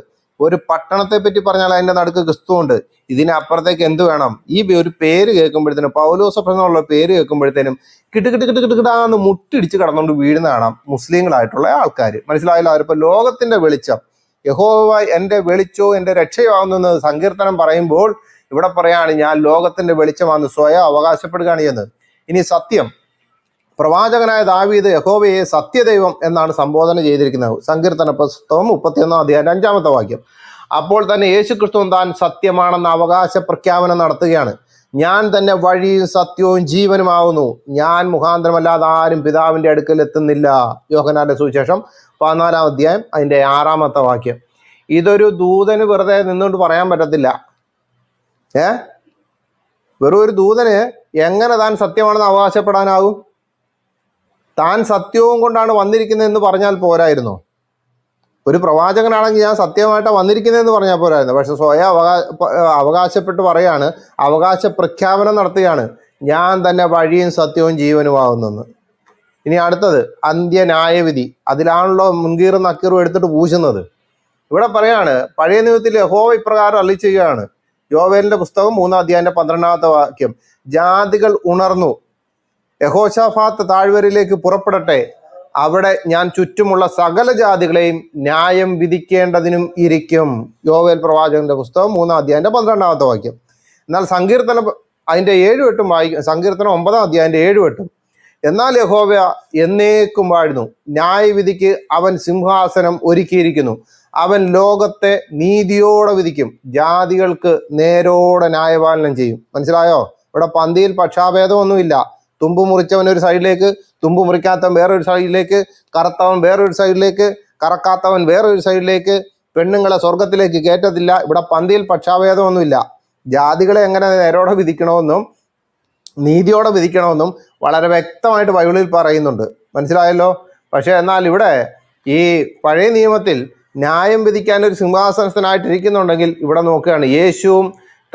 ഒരു പട്ടണത്തെ പറ്റി പറഞ്ഞാൽ അതിൻ്റെ നടുക്ക് ക്രിസ്തുവുണ്ട് ഇതിനപ്പുറത്തേക്ക് എന്ത് വേണം ഈ ഒരു പേര് കേൾക്കുമ്പോഴത്തേനും പൗലോസ എന്നുള്ള പേര് കേൾക്കുമ്പോഴത്തേനും കിട്ട് കിട്ട് കിട്ട് കിട്ടുകിടാന്ന് മുട്ടിടിച്ച് കടന്നുകൊണ്ട് വീഴുന്ന കാണാം മുസ്ലിങ്ങളായിട്ടുള്ള ആൾക്കാർ മനസ്സിലായല്ലോ അവരിപ്പോൾ ലോകത്തിൻ്റെ വെളിച്ചം യഹോവ എൻ്റെ വെളിച്ചോ എൻ്റെ രക്ഷയാവുന്നെന്ന് സങ്കീർത്തനം പറയുമ്പോൾ ഇവിടെ പറയാണ് ഞാൻ ലോകത്തിൻ്റെ വെളിച്ചമാണെന്ന് സ്വയം അവകാശപ്പെടുകയാണ് എന്ന് ഇനി സത്യം പ്രവാചകനായ ദാവീദ് യഹോവയെ സത്യദൈവം എന്നാണ് സംബോധന ചെയ്തിരിക്കുന്നത് സങ്കീർത്തന പുസ്തകം മുപ്പത്തിയൊന്നാം അധ്യായം അഞ്ചാമത്തെ വാക്യം അപ്പോൾ തന്നെ യേശു ക്രിസ്തു താൻ സത്യമാണെന്ന അവകാശ പ്രഖ്യാപനം നടത്തുകയാണ് ഞാൻ തന്നെ വഴിയും സത്യവും ജീവനുമാവുന്നു ഞാൻ മുഖാന്തരമല്ലാതെ ആരും പിതാവിന്റെ അടുക്കൽ എത്തുന്നില്ല യോഹനാന്റെ സുവിശേഷം പതിനാലാം അധ്യായം അതിൻ്റെ ആറാമത്തെ വാക്യം ഇതൊരു ദൂതന് വെറുതെ നിന്നുകൊണ്ട് പറയാൻ പറ്റത്തില്ല ഏ വെറും ഒരു ദൂതന് എങ്ങനെ താൻ സത്യമാണെന്ന് അവകാശപ്പെടാനാകും താൻ സത്യവും കൊണ്ടാണ് വന്നിരിക്കുന്നതെന്ന് പറഞ്ഞാൽ പോരായിരുന്നോ ഒരു പ്രവാചകനാണെങ്കിൽ ഞാൻ സത്യമായിട്ടാണ് വന്നിരിക്കുന്നതെന്ന് പറഞ്ഞാൽ പോരായിരുന്നു പക്ഷെ സ്വയം അവകാശ അവകാശപ്പെട്ട് പറയാണ് അവകാശ പ്രഖ്യാപനം നടത്തുകയാണ് ഞാൻ തന്നെ വഴിയും സത്യവും ജീവനുമാകുന്നെന്ന് ഇനി അടുത്തത് അന്ത്യന്യായവിധി അതിലാണല്ലോ മുൻകീറും നക്കീറും എടുത്തിട്ട് പൂശുന്നത് ഇവിടെ പറയാണ് പഴയ നിയമത്തിൽ ഹോവ ഇപ്രകാരം അള്ളി ചെയ്യുകയാണ് യോവേലിന്റെ പുസ്തകം മൂന്നാം അധ്യായന്റെ പന്ത്രണ്ടാമത്തെ വാക്യം ജാതികൾ ഉണർന്നു യഹോഷാഫാത്ത് താഴ്വരയിലേക്ക് പുറപ്പെടട്ടെ അവിടെ ഞാൻ ചുറ്റുമുള്ള സകല ജാതികളെയും ന്യായം വിധിക്കേണ്ടതിനും ഇരിക്കും യോവേൽ പ്രവാചകന്റെ പുസ്തകം മൂന്നാം അധ്യായന്റെ പന്ത്രണ്ടാമത്തെ വാക്യം എന്നാൽ സങ്കീർത്തനം അതിൻ്റെ ഏഴു എട്ടും വായിക്കും സങ്കീർത്തനം ഒമ്പതാം അധ്യായന്റെ ഏഴു എട്ടും എന്നാൽ യഹോവ എന്നേക്കും വാഴുന്നു ന്യായവിധിക്ക് അവൻ സിംഹാസനം ഒരുക്കിയിരിക്കുന്നു അവൻ ലോകത്തെ നീതിയോടെ വിധിക്കും ജാതികൾക്ക് നേരോടെ ന്യായപാലനം ചെയ്യും മനസ്സിലായോ ഇവിടെ പന്തിയിൽ പക്ഷാഭേദമൊന്നുമില്ല തുമ്പ് മുറിച്ചവൻ ഒരു സൈഡിലേക്ക് തുമ്പ് മുറിക്കാത്തവൻ വേറൊരു സൈഡിലേക്ക് കറുത്തവൻ വേറൊരു സൈഡിലേക്ക് കറക്കാത്തവൻ വേറൊരു സൈഡിലേക്ക് പെണ്ണുങ്ങളെ സ്വർഗത്തിലേക്ക് കയറ്റത്തില്ല ഇവിടെ പന്തിയിൽ പക്ഷാഭേദമൊന്നുമില്ല ജാതികളെ എങ്ങനെ നേരോടെ വിധിക്കണമെന്നും നീതിയോടെ വിധിക്കണമെന്നും വളരെ വ്യക്തമായിട്ട് ബൈബിളിൽ പറയുന്നുണ്ട് മനസ്സിലായല്ലോ പക്ഷേ എന്നാൽ ഇവിടെ ഈ പഴയ നിയമത്തിൽ ന്യായം വിധിക്കാൻ ഒരു സിംഹാസനസ്ഥനായിട്ടിരിക്കുന്നുണ്ടെങ്കിൽ ഇവിടെ നോക്കുകയാണ് യേശുവും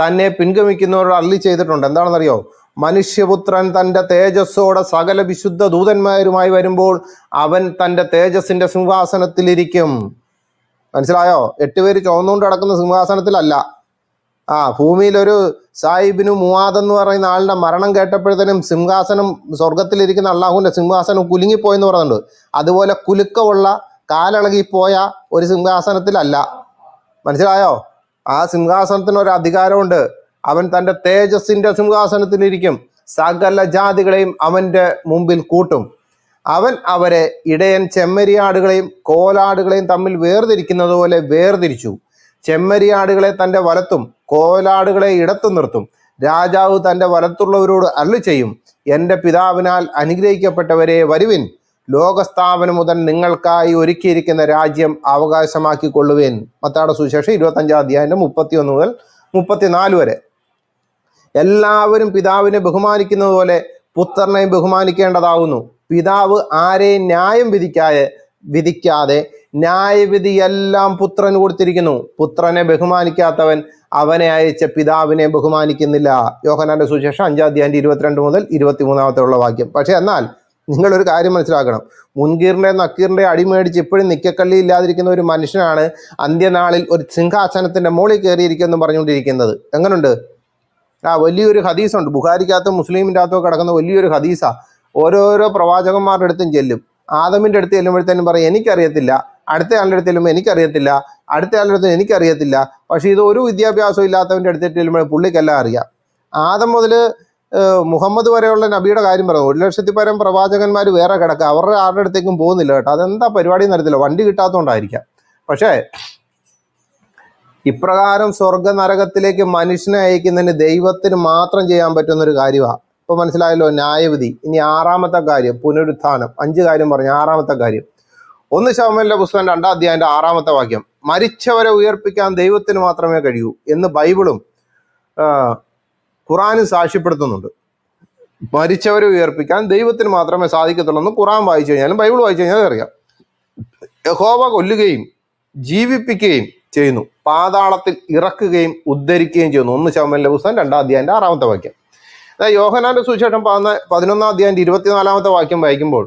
തന്നെ പിൻഗമിക്കുന്നവരോട് അള്ളി ചെയ്തിട്ടുണ്ട് എന്താണെന്നറിയോ മനുഷ്യപുത്രൻ തൻ്റെ തേജസ്സോടെ സകല വിശുദ്ധ ദൂതന്മാരുമായി വരുമ്പോൾ അവൻ തൻ്റെ തേജസ്സിൻ്റെ സിംഹാസനത്തിലിരിക്കും മനസ്സിലായോ എട്ടുപേര് ചുവന്നുകൊണ്ട് കിടക്കുന്ന സിംഹാസനത്തിലല്ല ആ ഭൂമിയിലൊരു സാഹിബിനു മുവാദ് എന്ന് പറയുന്ന ആളുടെ മരണം കേട്ടപ്പോഴത്തേനും സിംഹാസനം സ്വർഗത്തിലിരിക്കുന്ന അള്ളാഹുവിൻ്റെ സിംഹാസനം കുലുങ്ങിപ്പോയെന്ന് പറയുന്നുണ്ട് അതുപോലെ കുലുക്കമുള്ള കാലിളകിപ്പോയ ഒരു സിംഹാസനത്തിലല്ല മനസ്സിലായോ ആ സിംഹാസനത്തിന് ഒരു അധികാരമുണ്ട് അവൻ തൻ്റെ തേജസ്സിന്റെ സിംഹാസനത്തിലിരിക്കും സകല ജാതികളെയും അവൻ്റെ മുമ്പിൽ കൂട്ടും അവൻ അവരെ ഇടയൻ ചെമ്മരിയാടുകളെയും കോലാടുകളെയും തമ്മിൽ വേർതിരിക്കുന്നത് പോലെ വേർതിരിച്ചു ചെമ്മരിയാടുകളെ തൻ്റെ വലത്തും കോലാടുകളെ ഇടത്തു നിർത്തും രാജാവ് തൻ്റെ വലത്തുള്ളവരോട് അല്ലു ചെയ്യും എൻ്റെ പിതാവിനാൽ അനുഗ്രഹിക്കപ്പെട്ടവരെ വരുവിൻ ലോകസ്ഥാപനം മുതൽ നിങ്ങൾക്കായി ഒരുക്കിയിരിക്കുന്ന രാജ്യം അവകാശമാക്കിക്കൊള്ളുവേൻ മത്താട സുശേഷം അധ്യായം മുപ്പത്തി ഒന്ന് മുതൽ മുപ്പത്തിനാല് വരെ എല്ലാവരും പിതാവിനെ ബഹുമാനിക്കുന്നത് പോലെ പുത്രനെയും ബഹുമാനിക്കേണ്ടതാവുന്നു പിതാവ് ആരെയും ന്യായം വിധിക്കാതെ വിധിക്കാതെ ന്യായവിധി എല്ലാം കൊടുത്തിരിക്കുന്നു പുത്രനെ ബഹുമാനിക്കാത്തവൻ അവനെ അയച്ച പിതാവിനെ ബഹുമാനിക്കുന്നില്ല യോഹനാന്റെ സുശേഷം അഞ്ചാം തീയതി ഇരുപത്തിരണ്ട് മുതൽ ഇരുപത്തിമൂന്നാമത്തെ ഉള്ള വാക്യം പക്ഷേ എന്നാൽ നിങ്ങളൊരു കാര്യം മനസ്സിലാക്കണം മുൻകീറിൻ്റെ നക്കീറിൻ്റെ അടിമേടിച്ച് ഇപ്പോഴും നിക്കക്കള്ളി ഇല്ലാതിരിക്കുന്ന ഒരു മനുഷ്യനാണ് അന്ത്യനാളിൽ ഒരു സിംഹാസനത്തിൻ്റെ മോളിൽ കയറിയിരിക്കുന്നു പറഞ്ഞുകൊണ്ടിരിക്കുന്നത് എങ്ങനെയുണ്ട് ആ വലിയൊരു ഹദീസുണ്ട് ബുഹാരിക്കകത്തും മുസ്ലിമിൻ്റെ അകത്തും കിടക്കുന്ന വലിയൊരു ഹദീസാ ഓരോരോ പ്രവാചകന്മാരുടെ അടുത്തും ചെല്ലും ആദമിൻ്റെ അടുത്ത് ചെല്ലുമ്പോഴത്തേനും പറയും എനിക്കറിയത്തില്ല അടുത്ത ആളുടെ അടുത്ത് ചെല്ലുമ്പോൾ എനിക്കറിയത്തില്ല അടുത്ത ആളുടെ അടുത്ത് എനിക്കറിയത്തില്ല പക്ഷേ ഇത് ഒരു വിദ്യാഭ്യാസവും ഇല്ലാത്തവൻ്റെ അടുത്ത് ചെല്ലുമ്പോൾ പുള്ളിക്കെല്ലാം അറിയാം ആദം മുതൽ മുഹമ്മദ് വരെയുള്ള നബിയുടെ കാര്യം പറഞ്ഞു ഒരു ലക്ഷത്തി പരം പ്രവാചകന്മാർ വേറെ കിടക്കുക അവരുടെ ആരുടെ അടുത്തേക്കും പോകുന്നില്ല കേട്ടോ അതെന്താ പരിപാടി നടത്തില്ല വണ്ടി കിട്ടാത്തതുകൊണ്ടായിരിക്കാം പക്ഷേ ഇപ്രകാരം സ്വർഗ നരകത്തിലേക്ക് മനുഷ്യനെ അയക്കുന്നതിന് ദൈവത്തിന് മാത്രം ചെയ്യാൻ പറ്റുന്ന ഒരു കാര്യമാണ് ഇപ്പൊ മനസ്സിലായല്ലോ ന്യായവിധി ഇനി ആറാമത്തെ കാര്യം പുനരുത്ഥാനം അഞ്ച് കാര്യം പറഞ്ഞു ആറാമത്തെ കാര്യം ഒന്ന് ശവമലിൻ്റെ പുസ്തകം രണ്ടാം അധ്യായന്റെ ആറാമത്തെ വാക്യം മരിച്ചവരെ ഉയർപ്പിക്കാൻ ദൈവത്തിന് മാത്രമേ കഴിയൂ എന്ന് ബൈബിളും ഖുറാനും സാക്ഷ്യപ്പെടുത്തുന്നുണ്ട് മരിച്ചവരെ ഉയർപ്പിക്കാൻ ദൈവത്തിന് മാത്രമേ സാധിക്കത്തുള്ളൂ എന്ന് ഖുറാൻ വായിച്ചു കഴിഞ്ഞാലും ബൈബിൾ വായിച്ചു കഴിഞ്ഞാൽ അറിയാം യഹോവ കൊല്ലുകയും ജീവിപ്പിക്കുകയും ചെയ്യുന്നു പാതാളത്തിൽ ഇറക്കുകയും ഉദ്ധരിക്കുകയും ചെയ്യുന്നു ഒന്ന് ശവമലിൻ്റെ പുസ്തകം രണ്ടാം അധ്യായന്റെ ആറാമത്തെ വാക്യം അതായത് യോഹനാന്റെ സുവിശേഷം പതിന പതിനൊന്നാം അധ്യായൻ്റെ ഇരുപത്തിനാലാമത്തെ വാക്യം വായിക്കുമ്പോൾ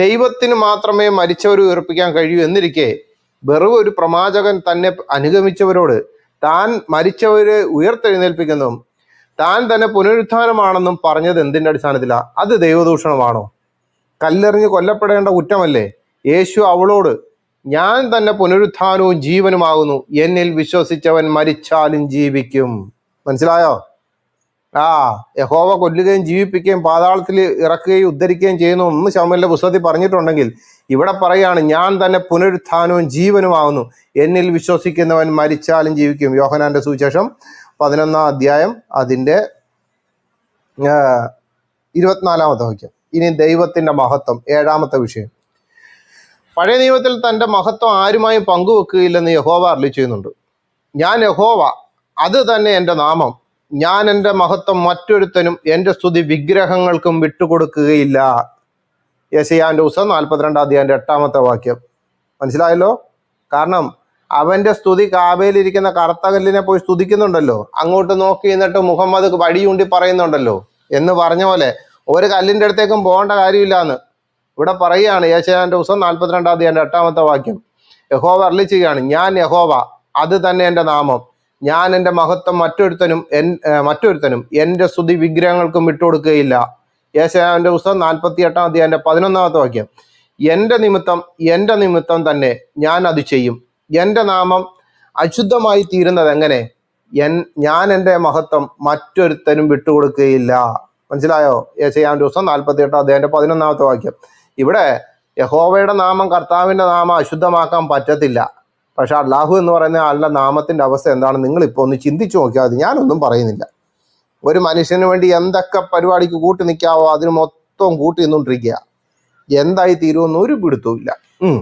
ദൈവത്തിന് മാത്രമേ മരിച്ചവരെ ഉയർപ്പിക്കാൻ കഴിയൂ എന്നിരിക്കെ വെറും ഒരു പ്രവാചകൻ തന്നെ അനുഗമിച്ചവരോട് താൻ മരിച്ചവരെ ഉയർത്തെഴുന്നേൽപ്പിക്കുന്നതും താൻ തന്നെ പുനരുദ്ധാനമാണെന്നും പറഞ്ഞത് എന്തിന്റെ അടിസ്ഥാനത്തിലാണ് അത് ദൈവദൂഷണമാണോ കല്ലെറിഞ്ഞ് കൊല്ലപ്പെടേണ്ട കുറ്റമല്ലേ യേശു അവളോട് ഞാൻ തന്നെ പുനരുത്ഥാനവും ജീവനുമാകുന്നു എന്നിൽ വിശ്വസിച്ചവൻ മരിച്ചാലും ജീവിക്കും മനസ്സിലായോ ആ യഹോവ കൊല്ലുകയും ജീവിപ്പിക്കുകയും പാതാളത്തിൽ ഇറക്കുകയും ഉദ്ധരിക്കുകയും ചെയ്യുന്നു ഒന്ന് ശമലിന്റെ പുസ്തകത്തിൽ പറഞ്ഞിട്ടുണ്ടെങ്കിൽ ഇവിടെ പറയാണ് ഞാൻ തന്നെ പുനരുത്ഥാനവും ജീവനുമാകുന്നു എന്നിൽ വിശ്വസിക്കുന്നവൻ മരിച്ചാലും ജീവിക്കും യോഹനാന്റെ സുവിശേഷം പതിനൊന്നാം അധ്യായം അതിൻ്റെ ഇരുപത്തിനാലാമത്തെ വാക്യം ഇനി ദൈവത്തിന്റെ മഹത്വം ഏഴാമത്തെ വിഷയം പഴയ നിയമത്തിൽ തൻ്റെ മഹത്വം ആരുമായും പങ്കുവെക്കുകയില്ലെന്ന് യഹോവ അരളി ചെയ്യുന്നുണ്ട് ഞാൻ യഹോവ അത് തന്നെ എൻ്റെ നാമം ഞാൻ എൻ്റെ മഹത്വം മറ്റൊരുത്തനും എൻ്റെ സ്തുതി വിഗ്രഹങ്ങൾക്കും വിട്ടുകൊടുക്കുകയില്ല യശയാൻ്റെ ഉസം നാൽപ്പത്തിരണ്ടാം അധ്യായൻ്റെ എട്ടാമത്തെ വാക്യം മനസ്സിലായല്ലോ കാരണം അവൻ്റെ സ്തുതി കാവയിലിരിക്കുന്ന കറുത്തകല്ലിനെ പോയി സ്തുതിക്കുന്നുണ്ടല്ലോ അങ്ങോട്ട് നോക്കി എന്നിട്ട് മുഹമ്മദ് വഴി പറയുന്നുണ്ടല്ലോ എന്ന് പറഞ്ഞ പോലെ ഒരു കല്ലിൻ്റെ അടുത്തേക്കും പോകേണ്ട കാര്യമില്ല എന്ന് ഇവിടെ പറയുകയാണ് യേശയാൻ്റെ ദിവസം നാൽപ്പത്തിരണ്ടാം തീയതി എൻ്റെ എട്ടാമത്തെ വാക്യം യഹോവ അരളി ഞാൻ യഹോവ അത് തന്നെ എൻ്റെ നാമം ഞാൻ എൻ്റെ മഹത്വം മറ്റൊരുത്തനും എൻ മറ്റൊരുത്തനും എൻ്റെ സ്തുതി വിഗ്രഹങ്ങൾക്കും വിട്ടുകൊടുക്കുകയില്ല യേശയാൻ്റെ പുസ്തകം നാൽപ്പത്തി എട്ടാം തീയതി എൻ്റെ പതിനൊന്നാമത്തെ വാക്യം എൻ്റെ നിമിത്തം എൻ്റെ നിമിത്തം തന്നെ ഞാൻ അത് ചെയ്യും എൻ്റെ നാമം അശുദ്ധമായി തീരുന്നത് എങ്ങനെ എൻ ഞാൻ എൻ്റെ മഹത്വം മറ്റൊരുത്തനും വിട്ടുകൊടുക്കുകയില്ല മനസ്സിലായോ യേശയാൻ്റെ ദിവസം നാൽപ്പത്തി എട്ടാം തീയതി എൻ്റെ പതിനൊന്നാമത്തെ വാക്യം ഇവിടെ യഹോവയുടെ നാമം കർത്താവിൻ്റെ നാമം അശുദ്ധമാക്കാൻ പറ്റത്തില്ല പക്ഷെ അള്ളാഹു എന്ന് പറയുന്ന ആളുടെ നാമത്തിൻ്റെ അവസ്ഥ എന്താണ് നിങ്ങളിപ്പോൾ ഒന്ന് ചിന്തിച്ചു നോക്കിയാൽ മതി ഞാനൊന്നും പറയുന്നില്ല ഒരു മനുഷ്യന് വേണ്ടി എന്തൊക്കെ പരിപാടിക്ക് കൂട്ടി നിൽക്കാവോ അതിന് മൊത്തം കൂട്ടി നിന്നുകൊണ്ടിരിക്കുക എന്തായി തീരുമെന്ന് ഒരു പിടുത്തവും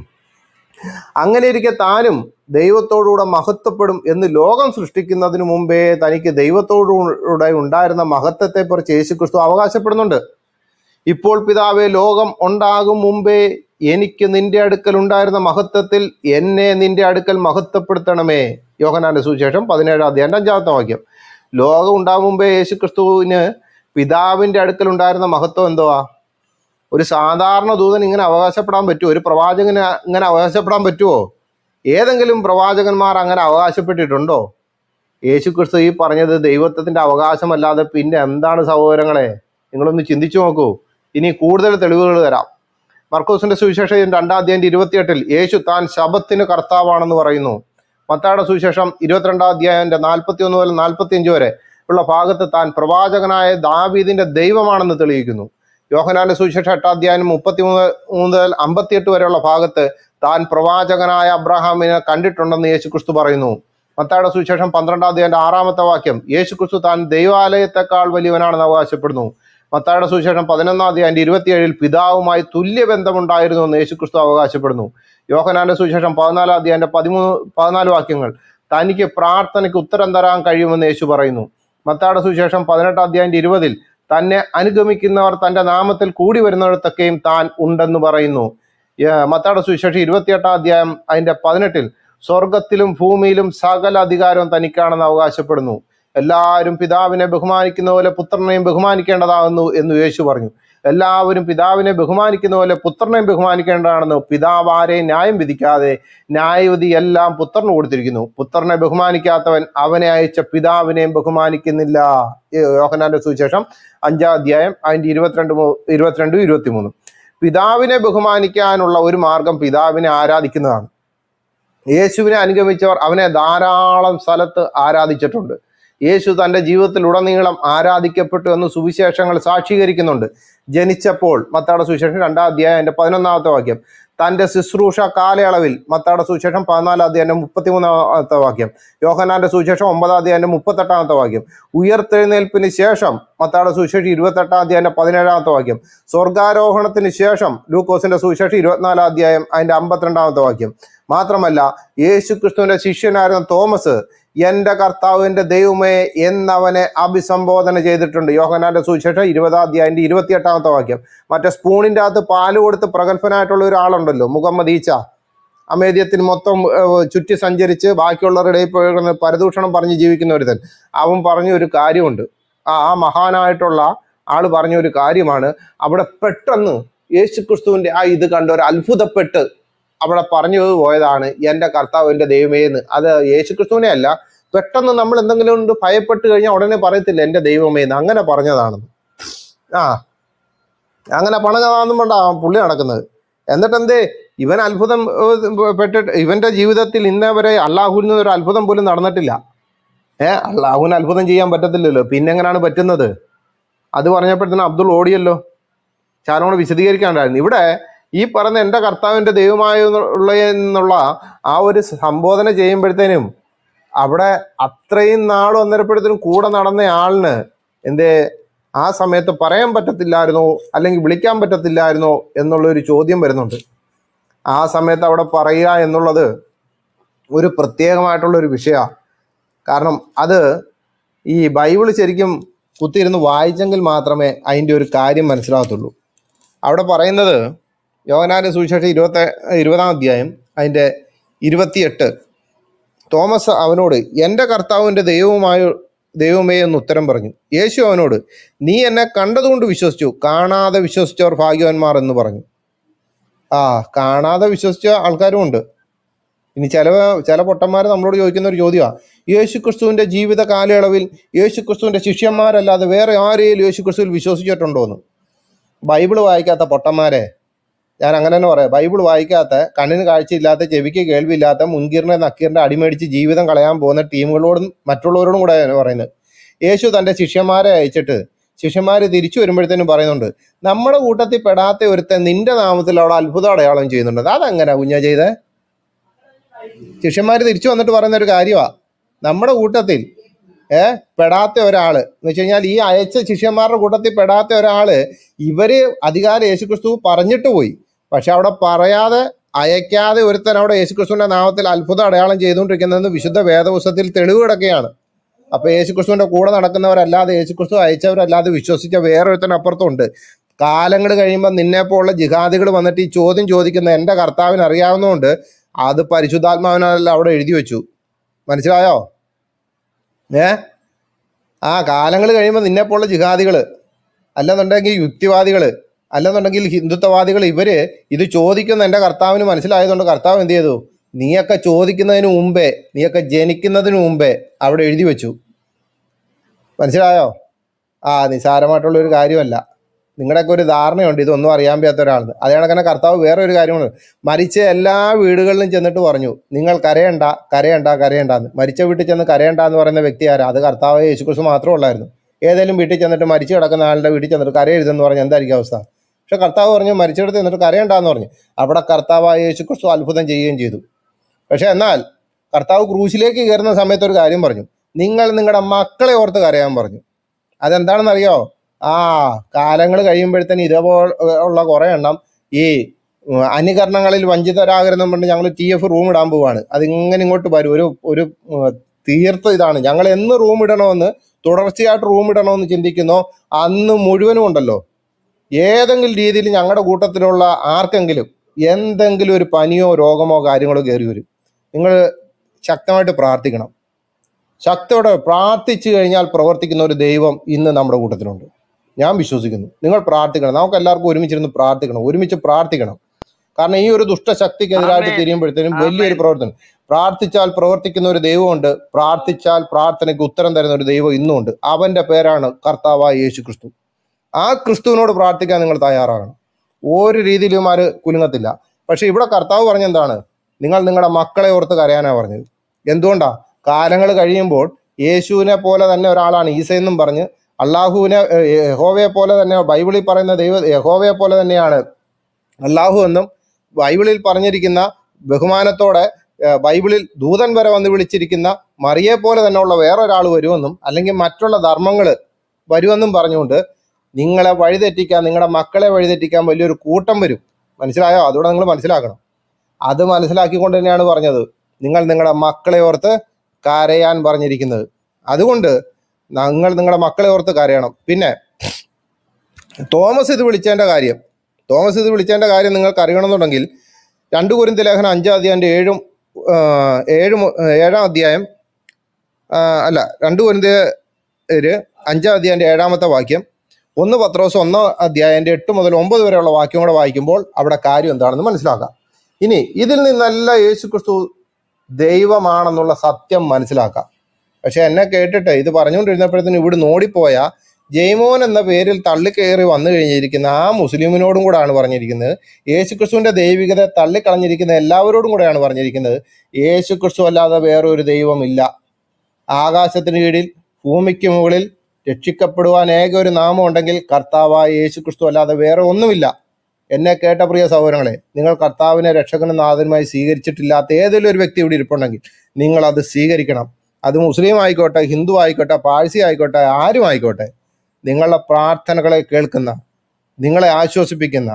അങ്ങനെ ഇരിക്കെ താനും ദൈവത്തോടുകൂടെ മഹത്വപ്പെടും എന്ന് ലോകം സൃഷ്ടിക്കുന്നതിന് മുമ്പേ തനിക്ക് ദൈവത്തോടുകൂടെ ഉണ്ടായിരുന്ന മഹത്വത്തെക്കുറിച്ച് കുറിച്ച് യേശുക്രിസ്തു അവകാശപ്പെടുന്നുണ്ട് ഇപ്പോൾ പിതാവെ ലോകം ഉണ്ടാകും മുമ്പേ എനിക്ക് നിന്റെ അടുക്കൽ ഉണ്ടായിരുന്ന മഹത്വത്തിൽ എന്നെ നിന്റെ അടുക്കൽ മഹത്വപ്പെടുത്തണമേ യോഹനാന്റെ സുവിശേഷം പതിനേഴാം അധ്യായം അഞ്ചാമത്തെ വാക്യം ലോകം ഉണ്ടാകും മുമ്പേ യേശു ക്രിസ്തുവിന് പിതാവിൻ്റെ അടുക്കൽ ഉണ്ടായിരുന്ന മഹത്വം എന്തുവാ ഒരു സാധാരണ ദൂതൻ ഇങ്ങനെ അവകാശപ്പെടാൻ പറ്റുമോ ഒരു പ്രവാചകന് ഇങ്ങനെ അവകാശപ്പെടാൻ പറ്റുമോ ഏതെങ്കിലും പ്രവാചകന്മാർ അങ്ങനെ അവകാശപ്പെട്ടിട്ടുണ്ടോ യേശു ക്രിസ്തു ഈ പറഞ്ഞത് ദൈവത്വത്തിന്റെ അവകാശമല്ലാതെ പിന്നെ എന്താണ് സഹോദരങ്ങളെ നിങ്ങളൊന്ന് ചിന്തിച്ചു നോക്കൂ ഇനി കൂടുതൽ തെളിവുകൾ തരാം മർക്കോസിന്റെ സുവിശേഷം രണ്ടാം അധ്യായം ഇരുപത്തിയെട്ടിൽ യേശു താൻ ശബത്തിന് കർത്താവാണെന്ന് പറയുന്നു മത്തായുടെ സുവിശേഷം ഇരുപത്തിരണ്ടാം അധ്യായൻ്റെ നാൽപ്പത്തി ഒന്ന് മുതൽ അഞ്ച് വരെ ഉള്ള ഭാഗത്ത് താൻ പ്രവാചകനായ ദാവീദിന്റെ ദൈവമാണെന്ന് തെളിയിക്കുന്നു യോഹനാന്റെ സുവിശേഷം എട്ടാം അധ്യായം മുപ്പത്തി മൂന്ന് മുതൽ അമ്പത്തിയെട്ട് വരെയുള്ള ഭാഗത്ത് താൻ പ്രവാചകനായ അബ്രഹാമിനെ കണ്ടിട്ടുണ്ടെന്ന് യേശു ക്രിസ്തു പറയുന്നു മത്തായുടെ സുവിശേഷം പന്ത്രണ്ടാം അധ്യായൻ്റെ ആറാമത്തെ വാക്യം യേശു ക്രിസ്തു താൻ ദൈവാലയത്തെക്കാൾ വലിയവനാണെന്ന് അവകാശപ്പെടുന്നു മത്തായുടെ സുവിശേഷം പതിനൊന്നാം അതിൻ്റെ ഇരുപത്തിയേഴിൽ പിതാവുമായി തുല്യ ബന്ധമുണ്ടായിരുന്നു എന്ന് യേശുക്രിസ്തു അവകാശപ്പെടുന്നു യോഹനാന്റെ സുവിശേഷം പതിനാലാം അതിൻ്റെ പതിമൂന്ന് പതിനാല് വാക്യങ്ങൾ തനിക്ക് പ്രാർത്ഥനയ്ക്ക് ഉത്തരം തരാൻ കഴിയുമെന്ന് യേശു പറയുന്നു മത്തായുടെ സുവിശേഷം പതിനെട്ടാം അതിൻ്റെ ഇരുപതിൽ തന്നെ അനുഗമിക്കുന്നവർ തൻ്റെ നാമത്തിൽ കൂടി വരുന്നിടത്തൊക്കെയും താൻ ഉണ്ടെന്ന് പറയുന്നു മത്തായുടെ സുവിശേഷം ഇരുപത്തിയെട്ടാം അധ്യായം അതിൻ്റെ പതിനെട്ടിൽ സ്വർഗത്തിലും ഭൂമിയിലും സകല അധികാരവും തനിക്കാണെന്ന് അവകാശപ്പെടുന്നു എല്ലാവരും പിതാവിനെ ബഹുമാനിക്കുന്ന പോലെ പുത്രനെയും ബഹുമാനിക്കേണ്ടതാകുന്നു എന്ന് യേശു പറഞ്ഞു എല്ലാവരും പിതാവിനെ ബഹുമാനിക്കുന്ന പോലെ പുത്രനെയും ബഹുമാനിക്കേണ്ടതാണെന്ന് പിതാവ് ആരെയും ന്യായം വിധിക്കാതെ ന്യായവിധി എല്ലാം പുത്രന് കൊടുത്തിരിക്കുന്നു പുത്രനെ ബഹുമാനിക്കാത്തവൻ അവനെ അയച്ച പിതാവിനെയും ബഹുമാനിക്കുന്നില്ല യോഹനാന്റെ സുവിശേഷം അഞ്ചാം അധ്യായം അതിന്റെ ഇരുപത്തിരണ്ട് ഇരുപത്തിരണ്ടും ഇരുപത്തിമൂന്നും പിതാവിനെ ബഹുമാനിക്കാനുള്ള ഒരു മാർഗം പിതാവിനെ ആരാധിക്കുന്നതാണ് യേശുവിനെ അനുഗമിച്ചവർ അവനെ ധാരാളം സ്ഥലത്ത് ആരാധിച്ചിട്ടുണ്ട് യേശു തൻ്റെ ഉടനീളം ആരാധിക്കപ്പെട്ടു എന്ന് സുവിശേഷങ്ങൾ സാക്ഷീകരിക്കുന്നുണ്ട് ജനിച്ചപ്പോൾ മത്താട സുവിശേഷം രണ്ടാം അധ്യായം എൻ്റെ പതിനൊന്നാമത്തെ വാക്യം തൻ്റെ ശുശ്രൂഷ കാലയളവിൽ മത്താട സുവിശേഷം പതിനാലാം അധ്യായം മൂന്നാമത്തെ വാക്യം യോഹനാന്റെ സുവിശേഷം ഒമ്പതാം അധ്യായം മുപ്പത്തെട്ടാമത്തെ വാക്യം ഉയർത്തെഴുന്നേൽപ്പിന് ശേഷം മത്താട സുവിശേഷം ഇരുപത്തെട്ടാം അധ്യായം പതിനേഴാമത്തെ വാക്യം സ്വർഗാരോഹണത്തിന് ശേഷം ലൂക്കോസിന്റെ സുവിശേഷം ഇരുപത്തിനാലാം അധ്യായം അതിൻ്റെ അമ്പത്തിരണ്ടാമത്തെ വാക്യം മാത്രമല്ല യേശു ക്രിസ്തുവിൻ്റെ ശിഷ്യനായിരുന്ന തോമസ് എൻ്റെ എന്റെ ദൈവമേ എന്നവനെ അഭിസംബോധന ചെയ്തിട്ടുണ്ട് യോഹനാന്റെ സുവിശേഷം ഇരുപതാം ഇരുപത്തി എട്ടാമത്തെ വാക്യം മറ്റേ സ്പൂണിന്റെ അകത്ത് പാല് കൊടുത്ത് പ്രഗത്ഭനായിട്ടുള്ള ഒരാളുണ്ടല്ലോ മുഹമ്മദ് ഈച്ച അമേദ്യത്തിന് മൊത്തം ചുറ്റി സഞ്ചരിച്ച് ബാക്കിയുള്ളവരുടെ പരദൂഷണം പറഞ്ഞ് ജീവിക്കുന്ന ഒരുത്തൻ അവൻ പറഞ്ഞ ഒരു കാര്യമുണ്ട് ആ ആ മഹാനായിട്ടുള്ള ആൾ പറഞ്ഞ ഒരു കാര്യമാണ് അവിടെ പെട്ടെന്ന് യേശുക്രിസ്തുവിന്റെ ആ ഇത് കണ്ട് ഒരു അത്ഭുതപ്പെട്ട് അവിടെ പറഞ്ഞു പോയതാണ് എൻ്റെ ദൈവമേ എന്ന് അത് യേശുക്രിസ്തുവിനെ അല്ല പെട്ടെന്ന് നമ്മൾ എന്തെങ്കിലും കൊണ്ട് ഭയപ്പെട്ട് കഴിഞ്ഞാൽ ഉടനെ പറയത്തില്ല എൻ്റെ എന്ന് അങ്ങനെ പറഞ്ഞതാണെന്ന് ആ അങ്ങനെ പറഞ്ഞതാണെന്നും കൊണ്ടാണ് പുള്ളി നടക്കുന്നത് എന്നിട്ട് എന്തേ ഇവൻ അത്ഭുതം പെട്ടിട്ട് ഇവന്റെ ജീവിതത്തിൽ ഇന്നവരെ അള്ളാഹുവിൽ നിന്ന് ഒരു അത്ഭുതം പോലും നടന്നിട്ടില്ല ഏ അള്ളാഹുവിന് അത്ഭുതം ചെയ്യാൻ പറ്റത്തില്ലല്ലോ പിന്നെങ്ങനാണ് പറ്റുന്നത് അത് പറഞ്ഞപ്പോഴത്തേനും അബ്ദുൾ ഓടിയല്ലോ ചാനോട് വിശദീകരിക്കാണ്ടായിരുന്നു ഇവിടെ ഈ പറഞ്ഞ എൻ്റെ കർത്താവിൻ്റെ ദൈവമായ എന്നുള്ള ആ ഒരു സംബോധന ചെയ്യുമ്പോഴത്തേനും അവിടെ അത്രയും നാൾ വന്നപ്പോഴത്തേനും കൂടെ നടന്ന ആളിന് എന്തേ ആ സമയത്ത് പറയാൻ പറ്റത്തില്ലായിരുന്നോ അല്ലെങ്കിൽ വിളിക്കാൻ പറ്റത്തില്ലായിരുന്നോ എന്നുള്ളൊരു ചോദ്യം വരുന്നുണ്ട് ആ സമയത്ത് അവിടെ പറയുക എന്നുള്ളത് ഒരു പ്രത്യേകമായിട്ടുള്ള ഒരു വിഷയമാണ് കാരണം അത് ഈ ബൈബിൾ ശരിക്കും കുത്തിയിരുന്ന് വായിച്ചെങ്കിൽ മാത്രമേ അതിൻ്റെ ഒരു കാര്യം മനസ്സിലാകത്തുള്ളൂ അവിടെ പറയുന്നത് യോഗനാന്റെ സുവിശേഷം ഇരുപത്തി ഇരുപതാം അധ്യായം അതിൻ്റെ ഇരുപത്തിയെട്ട് തോമസ് അവനോട് എൻ്റെ കർത്താവിൻ്റെ ദൈവവുമായ ദൈവമേ എന്ന് ഉത്തരം പറഞ്ഞു യേശു അവനോട് നീ എന്നെ കണ്ടതുകൊണ്ട് വിശ്വസിച്ചു കാണാതെ വിശ്വസിച്ചവർ ഭാഗ്യവാന്മാർ എന്ന് പറഞ്ഞു ആ കാണാതെ വിശ്വസിച്ച ആൾക്കാരും ഉണ്ട് ഇനി ചില ചില പൊട്ടന്മാർ നമ്മളോട് ചോദിക്കുന്ന ഒരു ചോദ്യമാണ് യേശു ക്രിസ്തുവിൻ്റെ ജീവിത കാലയളവിൽ യേശു ക്രിസ്തുവിൻ്റെ ശിഷ്യന്മാരല്ലാതെ വേറെ ആരെയും യേശു ക്രിസ്തുവിൽ വിശ്വസിച്ചിട്ടുണ്ടോ എന്ന് ബൈബിൾ വായിക്കാത്ത പൊട്ടന്മാരെ ഞാൻ അങ്ങനെ തന്നെ പറയാം ബൈബിൾ വായിക്കാത്ത കണ്ണിന് കാഴ്ചയില്ലാത്ത ചെവിക്ക് കേൾവിയില്ലാത്ത മുൻകീറിനെ നക്കീറിൻ്റെ അടിമേടിച്ച് ജീവിതം കളയാൻ പോകുന്ന ടീമുകളോടും മറ്റുള്ളവരോടും കൂടെ പറയുന്നത് യേശു തൻ്റെ ശിഷ്യന്മാരെ അയച്ചിട്ട് ശിഷ്യന്മാർ തിരിച്ചു വരുമ്പോഴത്തേനും പറയുന്നുണ്ട് നമ്മുടെ കൂട്ടത്തിൽ പെടാത്ത ഒരുത്തെ നിന്റെ നാമത്തിൽ അവിടെ അത്ഭുത അടയാളം ചെയ്യുന്നുണ്ട് അതെങ്ങനെ കുഞ്ഞ ചെയ്തേ ശിഷ്യന്മാർ തിരിച്ചു വന്നിട്ട് പറയുന്ന ഒരു കാര്യമാണ് നമ്മുടെ കൂട്ടത്തിൽ ഏ പെടാത്ത ഒരാൾ എന്ന് വെച്ച് കഴിഞ്ഞാൽ ഈ അയച്ച ശിഷ്യന്മാരുടെ കൂട്ടത്തിൽ പെടാത്ത ഒരാൾ ഇവര് അധികാരം യേശുക്രിസ്തു പറഞ്ഞിട്ട് പോയി പക്ഷെ അവിടെ പറയാതെ അയക്കാതെ ഒരുത്തൻ അവിടെ യേശുക്രിസ്തുവിന്റെ നാമത്തിൽ അത്ഭുത അടയാളം ചെയ്തുകൊണ്ടിരിക്കുന്നതെന്ന് വിശുദ്ധ വേദപുസ്തത്തിൽ തെളിവ് കിടക്കുകയാണ് അപ്പോൾ യേശുക്രിസ്തുവിന്റെ കൂടെ നടക്കുന്നവരല്ലാതെ യേശുക്രിസ്തു അയച്ചവരല്ലാതെ വിശ്വസിച്ച വേറൊരുത്തൻ അപ്പുറത്തുണ്ട് കാലങ്ങൾ കഴിയുമ്പോൾ നിന്നെപ്പോലുള്ള ജിഹാദികൾ വന്നിട്ട് ഈ ചോദ്യം ചോദിക്കുന്ന എൻ്റെ കർത്താവിന് അറിയാവുന്നതുകൊണ്ട് അത് പരിശുദ്ധാത്മാവിനല്ല അവിടെ എഴുതി വെച്ചു മനസ്സിലായോ ഏ ആ കാലങ്ങൾ കഴിയുമ്പോൾ നിന്നെപ്പോലുള്ള ജിഹാദികൾ അല്ലെന്നുണ്ടെങ്കിൽ യുക്തിവാദികൾ അല്ലെന്നുണ്ടെങ്കിൽ ഹിന്ദുത്വവാദികൾ ഇവര് ഇത് ചോദിക്കുന്ന എൻ്റെ കർത്താവിന് മനസ്സിലായതുകൊണ്ട് കർത്താവ് എന്ത് ചെയ്തു നീയൊക്കെ ചോദിക്കുന്നതിന് മുമ്പേ നീയൊക്കെ ജനിക്കുന്നതിന് മുമ്പേ അവിടെ എഴുതി വെച്ചു മനസ്സിലായോ ആ നിസാരമായിട്ടുള്ള ഒരു കാര്യമല്ല നിങ്ങളുടെയൊക്കെ ഒരു ധാരണയുണ്ട് ഇതൊന്നും അറിയാൻ പറ്റാത്ത ഒരാളെന്ന് അതേ കർത്താവ് വേറെ ഒരു കാര്യമുണ്ട് മരിച്ച എല്ലാ വീടുകളിലും ചെന്നിട്ട് പറഞ്ഞു നിങ്ങൾ കരയണ്ട കരയണ്ട കരയണ്ടെന്ന് മരിച്ച വീട്ടിൽ ചെന്ന് കരയണ്ട എന്ന് പറയുന്ന വ്യക്തി ആരാ അത് കർത്താവ് യേശുക്രിസ്തു മാത്രമേ ഉള്ളായിരുന്നു ഏതെങ്കിലും വീട്ടിൽ ചെന്നിട്ട് മരിച്ചു കിടക്കുന്ന ആളുടെ വീട്ടിൽ ചെന്നിട്ട് കരയരുതെന്ന് പറഞ്ഞാൽ എന്തായിരിക്കും അവസ്ഥ പക്ഷെ കർത്താവ് പറഞ്ഞു മരിച്ചെടുത്ത് എന്നിട്ട് കരയണ്ടെന്ന് പറഞ്ഞു അവിടെ കർത്താവായ യേശു ക്രിസ്തു അത്ഭുതം ചെയ്യുകയും ചെയ്തു പക്ഷെ എന്നാൽ കർത്താവ് ക്രൂശിലേക്ക് കയറുന്ന സമയത്ത് ഒരു കാര്യം പറഞ്ഞു നിങ്ങൾ നിങ്ങളുടെ മക്കളെ ഓർത്ത് കരയാൻ പറഞ്ഞു അറിയോ ആ കാലങ്ങൾ കഴിയുമ്പോഴത്തേന് ഇതേപോലുള്ള കുറെ എണ്ണം ഈ അനുകരണങ്ങളിൽ വഞ്ചിതരാകരുതെന്ന് പറഞ്ഞ് ഞങ്ങൾ ടി എഫ് റൂം ഇടാൻ പോവാണ് അതിങ്ങനെ ഇങ്ങോട്ട് വരും ഒരു ഒരു തീർത്ത ഇതാണ് ഞങ്ങൾ എന്ന് റൂം ഇടണമെന്ന് തുടർച്ചയായിട്ട് റൂം ഇടണമെന്ന് ചിന്തിക്കുന്നോ അന്ന് മുഴുവനും ഉണ്ടല്ലോ ഏതെങ്കിലും രീതിയിൽ ഞങ്ങളുടെ കൂട്ടത്തിലുള്ള ആർക്കെങ്കിലും എന്തെങ്കിലും ഒരു പനിയോ രോഗമോ കാര്യങ്ങളോ കയറി വരും നിങ്ങൾ ശക്തമായിട്ട് പ്രാർത്ഥിക്കണം ശക്തയോടെ പ്രാർത്ഥിച്ചു കഴിഞ്ഞാൽ പ്രവർത്തിക്കുന്ന ഒരു ദൈവം ഇന്ന് നമ്മുടെ കൂട്ടത്തിലുണ്ട് ഞാൻ വിശ്വസിക്കുന്നു നിങ്ങൾ പ്രാർത്ഥിക്കണം നമുക്ക് എല്ലാവർക്കും ഒരുമിച്ചിരുന്ന് പ്രാർത്ഥിക്കണം ഒരുമിച്ച് പ്രാർത്ഥിക്കണം കാരണം ഈ ഒരു ദുഷ്ടശക്തിക്കെതിരായിട്ട് തിരിയുമ്പോഴത്തേനും വലിയൊരു പ്രവർത്തനം പ്രാർത്ഥിച്ചാൽ പ്രവർത്തിക്കുന്ന ഒരു ദൈവമുണ്ട് പ്രാർത്ഥിച്ചാൽ പ്രാർത്ഥനയ്ക്ക് ഉത്തരം തരുന്ന ഒരു ദൈവം ഇന്നുമുണ്ട് അവന്റെ പേരാണ് കർത്താവായ യേശു ക്രിസ്തു ആ ക്രിസ്തുവിനോട് പ്രാർത്ഥിക്കാൻ നിങ്ങൾ തയ്യാറാകണം ഒരു രീതിയിലും ആര് കുലുങ്ങത്തില്ല പക്ഷേ ഇവിടെ കർത്താവ് പറഞ്ഞെന്താണ് നിങ്ങൾ നിങ്ങളുടെ മക്കളെ ഓർത്ത് കരയാനാണ് പറഞ്ഞത് എന്തുകൊണ്ടാ കാലങ്ങൾ കഴിയുമ്പോൾ യേശുവിനെ പോലെ തന്നെ ഒരാളാണ് ഈസയെന്നും പറഞ്ഞ് അള്ളാഹുവിനെ യഹോവയെ പോലെ തന്നെ ബൈബിളിൽ പറയുന്ന ദൈവ യഹോവയെ പോലെ തന്നെയാണ് അള്ളാഹു എന്നും ബൈബിളിൽ പറഞ്ഞിരിക്കുന്ന ബഹുമാനത്തോടെ ബൈബിളിൽ ദൂതൻ വരെ വന്ന് വിളിച്ചിരിക്കുന്ന മറിയെ പോലെ തന്നെയുള്ള വേറൊരാൾ വരുമെന്നും അല്ലെങ്കിൽ മറ്റുള്ള ധർമ്മങ്ങൾ വരുമെന്നും പറഞ്ഞുകൊണ്ട് നിങ്ങളെ വഴിതെറ്റിക്കാൻ നിങ്ങളുടെ മക്കളെ വഴിതെറ്റിക്കാൻ വലിയൊരു കൂട്ടം വരും മനസ്സിലായോ അതുകൂടെ നിങ്ങൾ മനസ്സിലാക്കണം അത് മനസ്സിലാക്കിക്കൊണ്ട് തന്നെയാണ് പറഞ്ഞത് നിങ്ങൾ നിങ്ങളുടെ മക്കളെ ഓർത്ത് കരയാൻ പറഞ്ഞിരിക്കുന്നത് അതുകൊണ്ട് നിങ്ങൾ നിങ്ങളുടെ മക്കളെ ഓർത്ത് കരയണം പിന്നെ തോമസ് ഇത് വിളിച്ചതിൻ്റെ കാര്യം തോമസ് ഇത് വിളിച്ചതിൻ്റെ കാര്യം നിങ്ങൾക്ക് അറിയണമെന്നുണ്ടെങ്കിൽ രണ്ട് കുരിന്തി ലേഖനം അഞ്ചാം അധ്യായൻ്റെ ഏഴും ഏഴും ഏഴാം അധ്യായം അല്ല രണ്ട് കുരിന്തിയർ അഞ്ചാം അധ്യായൻ്റെ ഏഴാമത്തെ വാക്യം ഒന്ന് പത്രോസ് ദിവസം ഒന്ന് അധ്യായൻ്റെ എട്ട് മുതൽ ഒമ്പത് വരെയുള്ള വാക്യം കൂടെ വായിക്കുമ്പോൾ അവിടെ കാര്യം എന്താണെന്ന് മനസ്സിലാക്കാം ഇനി ഇതിൽ നിന്നല്ല യേശു ക്രിസ്തു ദൈവമാണെന്നുള്ള സത്യം മനസ്സിലാക്കാം പക്ഷെ എന്നെ കേട്ടിട്ട് ഇത് പറഞ്ഞുകൊണ്ടിരുന്നപ്പോഴത്തേനും ഇവിടെ നോടിപ്പോയ ജയ്മോൻ എന്ന പേരിൽ തള്ളിക്കയറി വന്നു കഴിഞ്ഞിരിക്കുന്ന ആ മുസ്ലിമിനോടും കൂടാണ് പറഞ്ഞിരിക്കുന്നത് യേശുക്രിസ്തുവിൻ്റെ ദൈവികത തള്ളിക്കളഞ്ഞിരിക്കുന്ന എല്ലാവരോടും കൂടെയാണ് പറഞ്ഞിരിക്കുന്നത് യേശുക്രിസ്തു അല്ലാതെ വേറൊരു ദൈവമില്ല ആകാശത്തിന് കീഴിൽ ഭൂമിക്ക് മുകളിൽ രക്ഷിക്കപ്പെടുവാൻ ഏക ഒരു നാമം ഉണ്ടെങ്കിൽ കർത്താവായ യേശു ക്രിസ്തു അല്ലാതെ വേറെ ഒന്നുമില്ല എന്നെ കേട്ട പ്രിയ സഹോദരങ്ങളെ നിങ്ങൾ കർത്താവിനെ രക്ഷകനും നാഥനുമായി സ്വീകരിച്ചിട്ടില്ലാത്ത ഏതെങ്കിലും ഒരു വ്യക്തി ഇവിടെ ഇരിപ്പുണ്ടെങ്കിൽ നിങ്ങൾ അത് സ്വീകരിക്കണം അത് മുസ്ലിം ആയിക്കോട്ടെ ഹിന്ദു ആയിക്കോട്ടെ പാഴ്സി ആയിക്കോട്ടെ ആരും ആയിക്കോട്ടെ നിങ്ങളുടെ പ്രാർത്ഥനകളെ കേൾക്കുന്ന നിങ്ങളെ ആശ്വസിപ്പിക്കുന്ന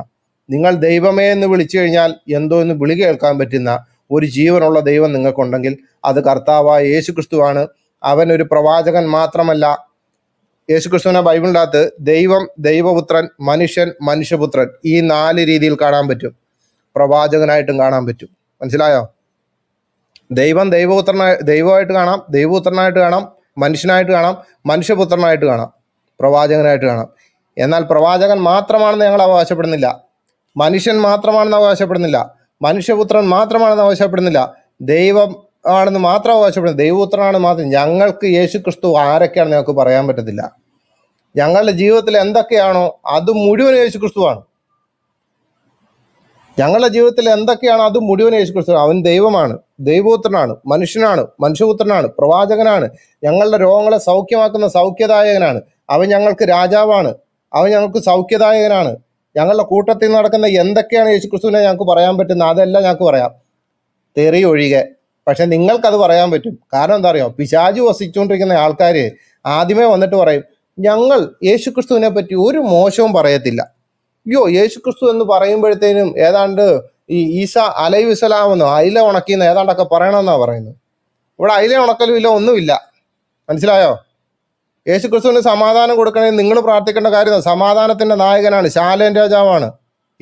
നിങ്ങൾ ദൈവമേ എന്ന് വിളിച്ചു കഴിഞ്ഞാൽ എന്തോ എന്ന് വിളി കേൾക്കാൻ പറ്റുന്ന ഒരു ജീവനുള്ള ദൈവം നിങ്ങൾക്കുണ്ടെങ്കിൽ അത് കർത്താവായ യേശു ക്രിസ്തുവാണ് അവൻ ഒരു പ്രവാചകൻ മാത്രമല്ല യേശുക്രിസ്തുവിനെ ബൈബിളിനകത്ത് ദൈവം ദൈവപുത്രൻ മനുഷ്യൻ മനുഷ്യപുത്രൻ ഈ നാല് രീതിയിൽ കാണാൻ പറ്റും പ്രവാചകനായിട്ടും കാണാൻ പറ്റും മനസ്സിലായോ ദൈവം ദൈവപുത്രനായി ദൈവമായിട്ട് കാണാം ദൈവപുത്രനായിട്ട് കാണാം മനുഷ്യനായിട്ട് കാണാം മനുഷ്യപുത്രനായിട്ട് കാണാം പ്രവാചകനായിട്ട് കാണാം എന്നാൽ പ്രവാചകൻ മാത്രമാണെന്ന് ഞങ്ങൾ അവകാശപ്പെടുന്നില്ല മനുഷ്യൻ മാത്രമാണെന്ന് അവകാശപ്പെടുന്നില്ല മനുഷ്യപുത്രൻ മാത്രമാണെന്ന് അവകാശപ്പെടുന്നില്ല ദൈവം ആണെന്ന് മാത്രം അവകാശപ്പെടുന്നത് ദൈവപുത്രനാണ് മാത്രം ഞങ്ങൾക്ക് യേശു ക്രിസ്തു ആരൊക്കെയാണ് ഞങ്ങൾക്ക് പറയാൻ പറ്റത്തില്ല ഞങ്ങളുടെ ജീവിതത്തിൽ എന്തൊക്കെയാണോ അത് മുഴുവൻ യേശു ക്രിസ്തുവാണ് ഞങ്ങളുടെ ജീവിതത്തിൽ എന്തൊക്കെയാണ് അത് മുഴുവൻ യേശു ക്രിസ്തു അവൻ ദൈവമാണ് ദൈവപുത്രനാണ് മനുഷ്യനാണ് മനുഷ്യപുത്രനാണ് പ്രവാചകനാണ് ഞങ്ങളുടെ രോഗങ്ങളെ സൗഖ്യമാക്കുന്ന സൗഖ്യദായകനാണ് അവൻ ഞങ്ങൾക്ക് രാജാവാണ് അവൻ ഞങ്ങൾക്ക് സൗഖ്യദായകനാണ് ഞങ്ങളുടെ കൂട്ടത്തിൽ നടക്കുന്ന എന്തൊക്കെയാണ് യേശു ക്രിസ്തുവിനെ ഞങ്ങൾക്ക് പറയാൻ പറ്റുന്നത് അതെല്ലാം ഞങ്ങൾക്ക് പറയാം തെറി ഒഴികെ പക്ഷെ നിങ്ങൾക്കത് പറയാൻ പറ്റും കാരണം എന്താ പറയുക പിശാജു വസിച്ചുകൊണ്ടിരിക്കുന്ന ആൾക്കാർ ആദ്യമേ വന്നിട്ട് പറയും ഞങ്ങൾ യേശുക്രിസ്തുവിനെ പറ്റി ഒരു മോശവും പറയത്തില്ല അയ്യോ യേശുക്രിസ്തു എന്ന് പറയുമ്പോഴത്തേനും ഏതാണ്ട് ഈ ഈസ അലൈവ് ഇസ്ലാമെന്നോ അയില ഉണക്കിയെന്ന് ഏതാണ്ടൊക്കെ പറയണമെന്നാണ് പറയുന്നത് ഇവിടെ അയില ഉണക്കലും ഇല്ല ഒന്നുമില്ല മനസ്സിലായോ യേശുക്രിസ്തുവിന് സമാധാനം കൊടുക്കണമെങ്കിൽ നിങ്ങൾ പ്രാർത്ഥിക്കേണ്ട കാര്യം സമാധാനത്തിൻ്റെ നായകനാണ് ശാലൻ രാജാവാണ്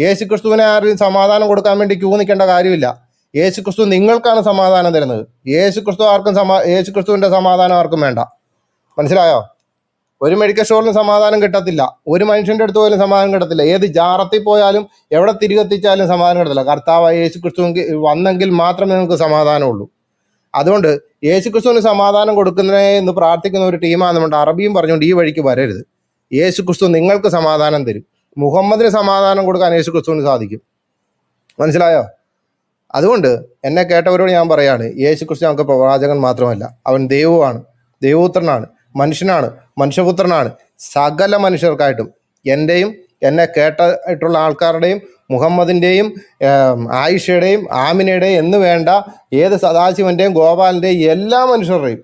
യേശുക്രിസ്തുവിനെ ആരും സമാധാനം കൊടുക്കാൻ വേണ്ടി ക്യൂ നിൽക്കേണ്ട കാര്യമില്ല യേശു ക്രിസ്തു നിങ്ങൾക്കാണ് സമാധാനം തരുന്നത് യേശു ക്രിസ്തു ആർക്കും സമാ യേശു ക്രിസ്തുവിൻ്റെ സമാധാനം ആർക്കും വേണ്ട മനസ്സിലായോ ഒരു മെഡിക്കൽ സ്റ്റോറിന് സമാധാനം കിട്ടത്തില്ല ഒരു മനുഷ്യൻ്റെ അടുത്ത് പോലും സമാധാനം കിട്ടത്തില്ല ഏത് ജാറത്തിൽ പോയാലും എവിടെ തിരികെത്തിച്ചാലും സമാധാനം കിട്ടത്തില്ല കർത്താവ് യേശു ക്രിസ്തു വന്നെങ്കിൽ മാത്രമേ നമുക്ക് സമാധാനമുള്ളൂ അതുകൊണ്ട് യേശു ക്രിസ്തുവിന് സമാധാനം കൊടുക്കുന്നതിനെ എന്ന് പ്രാർത്ഥിക്കുന്ന ഒരു ടീമാണ് നമ്മുടെ അറബിയും പറഞ്ഞുകൊണ്ട് ഈ വഴിക്ക് വരരുത് യേശു ക്രിസ്തു നിങ്ങൾക്ക് സമാധാനം തരും മുഹമ്മദിന് സമാധാനം കൊടുക്കാൻ യേശു ക്രിസ്തുവിന് സാധിക്കും മനസ്സിലായോ അതുകൊണ്ട് എന്നെ കേട്ടവരോട് ഞാൻ പറയാണ് യേശു ക്രിസ്തു നമുക്ക് പ്രവാചകൻ മാത്രമല്ല അവൻ ദൈവമാണ് ദൈവപുത്രനാണ് മനുഷ്യനാണ് മനുഷ്യപുത്രനാണ് സകല മനുഷ്യർക്കായിട്ടും എൻ്റെയും എന്നെ കേട്ടായിട്ടുള്ള ആൾക്കാരുടെയും മുഹമ്മദിൻ്റെയും ആയിഷയുടെയും ആമിനയുടെയും എന്ന് വേണ്ട ഏത് സദാശിവൻ്റെയും ഗോപാലിൻ്റെയും എല്ലാ മനുഷ്യരുടെയും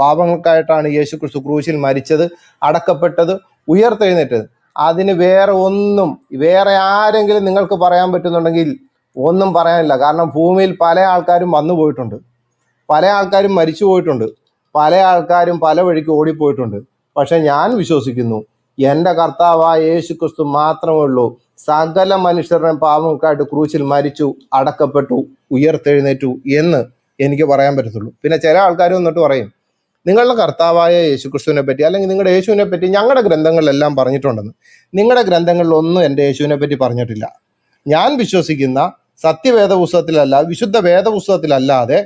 പാപങ്ങൾക്കായിട്ടാണ് യേശു ക്രിസ്തു ക്രൂശിൽ മരിച്ചത് അടക്കപ്പെട്ടത് ഉയർത്തെഴുന്നേറ്റത് അതിന് വേറെ ഒന്നും വേറെ ആരെങ്കിലും നിങ്ങൾക്ക് പറയാൻ പറ്റുന്നുണ്ടെങ്കിൽ ഒന്നും പറയാനില്ല കാരണം ഭൂമിയിൽ പല ആൾക്കാരും വന്നു പോയിട്ടുണ്ട് പല ആൾക്കാരും മരിച്ചു പോയിട്ടുണ്ട് പല ആൾക്കാരും പല വഴിക്ക് ഓടിപ്പോയിട്ടുണ്ട് പക്ഷെ ഞാൻ വിശ്വസിക്കുന്നു എൻ്റെ കർത്താവായ യേശു ക്രിസ്തു മാത്രമേ ഉള്ളൂ സകല മനുഷ്യരുടെ പാവങ്ങൾക്കായിട്ട് ക്രൂശിൽ മരിച്ചു അടക്കപ്പെട്ടു ഉയർത്തെഴുന്നേറ്റു എന്ന് എനിക്ക് പറയാൻ പറ്റത്തുള്ളൂ പിന്നെ ചില ആൾക്കാർ വന്നിട്ട് പറയും നിങ്ങളുടെ കർത്താവായ ക്രിസ്തുവിനെ പറ്റി അല്ലെങ്കിൽ നിങ്ങളുടെ യേശുവിനെ പറ്റി ഞങ്ങളുടെ ഗ്രന്ഥങ്ങളിലെല്ലാം പറഞ്ഞിട്ടുണ്ടെന്ന് നിങ്ങളുടെ ഗ്രന്ഥങ്ങളിലൊന്നും എൻ്റെ യേശുവിനെ പറ്റി പറഞ്ഞിട്ടില്ല ഞാൻ വിശ്വസിക്കുന്ന സത്യവേദ പുസ്തകത്തിലല്ല വിശുദ്ധ വേദ പുസ്തകത്തിലല്ലാതെ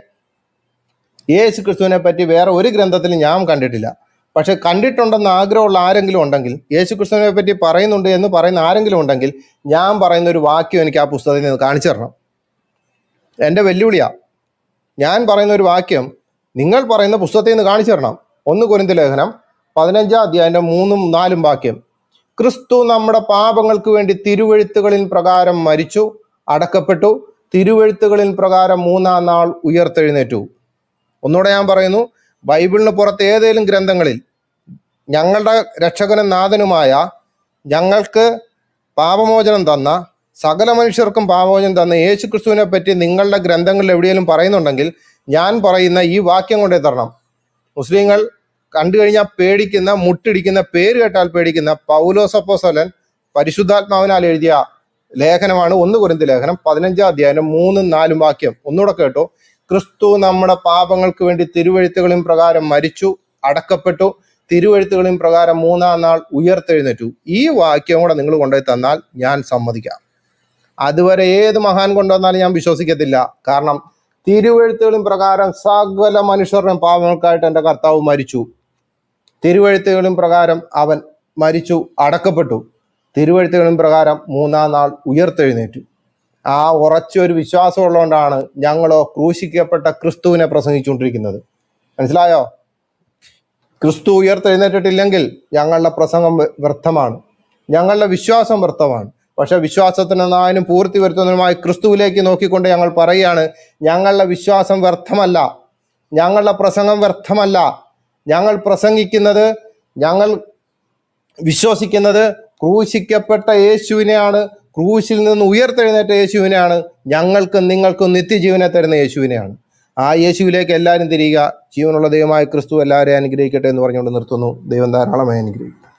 യേശു ക്രിസ്തുവിനെ പറ്റി വേറെ ഒരു ഗ്രന്ഥത്തിലും ഞാൻ കണ്ടിട്ടില്ല പക്ഷെ കണ്ടിട്ടുണ്ടെന്ന് ആഗ്രഹമുള്ള ആരെങ്കിലും ഉണ്ടെങ്കിൽ യേശു ക്രിസ്തുവിനെ പറ്റി പറയുന്നുണ്ട് എന്ന് പറയുന്ന ആരെങ്കിലും ഉണ്ടെങ്കിൽ ഞാൻ പറയുന്ന ഒരു വാക്യം എനിക്ക് ആ പുസ്തകത്തിൽ നിന്ന് കാണിച്ചു തരണം എൻ്റെ വെല്ലുവിളിയാ ഞാൻ പറയുന്ന ഒരു വാക്യം നിങ്ങൾ പറയുന്ന പുസ്തകത്തിൽ നിന്ന് കാണിച്ചു തരണം ഒന്ന് കുരുന്ത ലേഖനം പതിനഞ്ചാം അധ്യായൻ്റെ മൂന്നും നാലും വാക്യം ക്രിസ്തു നമ്മുടെ പാപങ്ങൾക്ക് വേണ്ടി തിരുവഴുത്തുകളിൽ പ്രകാരം മരിച്ചു അടക്കപ്പെട്ടു തിരുവെഴുത്തുകളിൽ പ്രകാരം മൂന്നാം നാൾ ഉയർത്തെഴുന്നേറ്റു ഒന്നുകൂടെ ഞാൻ പറയുന്നു ബൈബിളിന് പുറത്ത് ഏതെങ്കിലും ഗ്രന്ഥങ്ങളിൽ ഞങ്ങളുടെ രക്ഷകനും നാഥനുമായ ഞങ്ങൾക്ക് പാപമോചനം തന്ന സകല മനുഷ്യർക്കും പാപമോചനം തന്ന യേശു ക്രിസ്തുവിനെ പറ്റി നിങ്ങളുടെ ഗ്രന്ഥങ്ങളിൽ എവിടെയെങ്കിലും പറയുന്നുണ്ടെങ്കിൽ ഞാൻ പറയുന്ന ഈ വാക്യം കൊണ്ടേ തരണം മുസ്ലിങ്ങൾ കണ്ടു കഴിഞ്ഞാൽ പേടിക്കുന്ന മുട്ടിടിക്കുന്ന പേര് കേട്ടാൽ പേടിക്കുന്ന പൗലോസപ്പോസലൻ പരിശുദ്ധാത്മാവിനാൽ എഴുതിയ ലേഖനമാണ് ഒന്ന് കുരുന്തി ലേഖനം പതിനഞ്ചാം അധ്യായം മൂന്നും നാലും വാക്യം ഒന്നുകൂടെ കേട്ടോ ക്രിസ്തു നമ്മുടെ പാപങ്ങൾക്ക് വേണ്ടി തിരുവഴുത്തുകളും പ്രകാരം മരിച്ചു അടക്കപ്പെട്ടു തിരുവഴുത്തുകളും പ്രകാരം മൂന്നാം നാൾ ഉയർത്തെഴുന്നേറ്റു ഈ വാക്യം കൂടെ നിങ്ങൾ കൊണ്ടുപോയി തന്നാൽ ഞാൻ സമ്മതിക്കാം അതുവരെ ഏത് മഹാൻ കൊണ്ടുവന്നാലും ഞാൻ വിശ്വസിക്കത്തില്ല കാരണം തിരുവഴുത്തുകളും പ്രകാരം സകല മനുഷ്യരുടെ പാപങ്ങൾക്കായിട്ട് എൻ്റെ കർത്താവ് മരിച്ചു തിരുവഴുത്തുകളും പ്രകാരം അവൻ മരിച്ചു അടക്കപ്പെട്ടു തിരുവഴുത്തുകളും പ്രകാരം മൂന്നാം നാൾ ഉയർത്തെഴുന്നേറ്റു ആ ഉറച്ച ഒരു വിശ്വാസമുള്ളതുകൊണ്ടാണ് ഞങ്ങളോ ക്രൂശിക്കപ്പെട്ട ക്രിസ്തുവിനെ പ്രസംഗിച്ചുകൊണ്ടിരിക്കുന്നത് മനസ്സിലായോ ക്രിസ്തു ഉയർത്തെഴുന്നേറ്റിട്ടില്ലെങ്കിൽ ഞങ്ങളുടെ പ്രസംഗം വ്യർത്ഥമാണ് ഞങ്ങളുടെ വിശ്വാസം വ്യർത്ഥമാണ് പക്ഷെ വിശ്വാസത്തിനെന്നായാലും പൂർത്തി വരുത്തുന്നതിനുമായി ക്രിസ്തുവിലേക്ക് നോക്കിക്കൊണ്ട് ഞങ്ങൾ പറയുകയാണ് ഞങ്ങളുടെ വിശ്വാസം വ്യർത്ഥമല്ല ഞങ്ങളുടെ പ്രസംഗം വ്യർത്ഥമല്ല ഞങ്ങൾ പ്രസംഗിക്കുന്നത് ഞങ്ങൾ വിശ്വസിക്കുന്നത് ക്രൂശിക്കപ്പെട്ട യേശുവിനെയാണ് ക്രൂശിൽ നിന്ന് ഉയർത്തെഴുന്നേറ്റ യേശുവിനെയാണ് ഞങ്ങൾക്കും നിങ്ങൾക്കും നിത്യജീവനെ തരുന്ന യേശുവിനെയാണ് ആ യേശുവിലേക്ക് എല്ലാവരും തിരിയുക ജീവനുള്ള ദൈവമായ ക്രിസ്തു എല്ലാവരെയും അനുഗ്രഹിക്കട്ടെ എന്ന് പറഞ്ഞുകൊണ്ട് നിർത്തുന്നു ദൈവം ധാരാളമായി അനുഗ്രഹിക്കും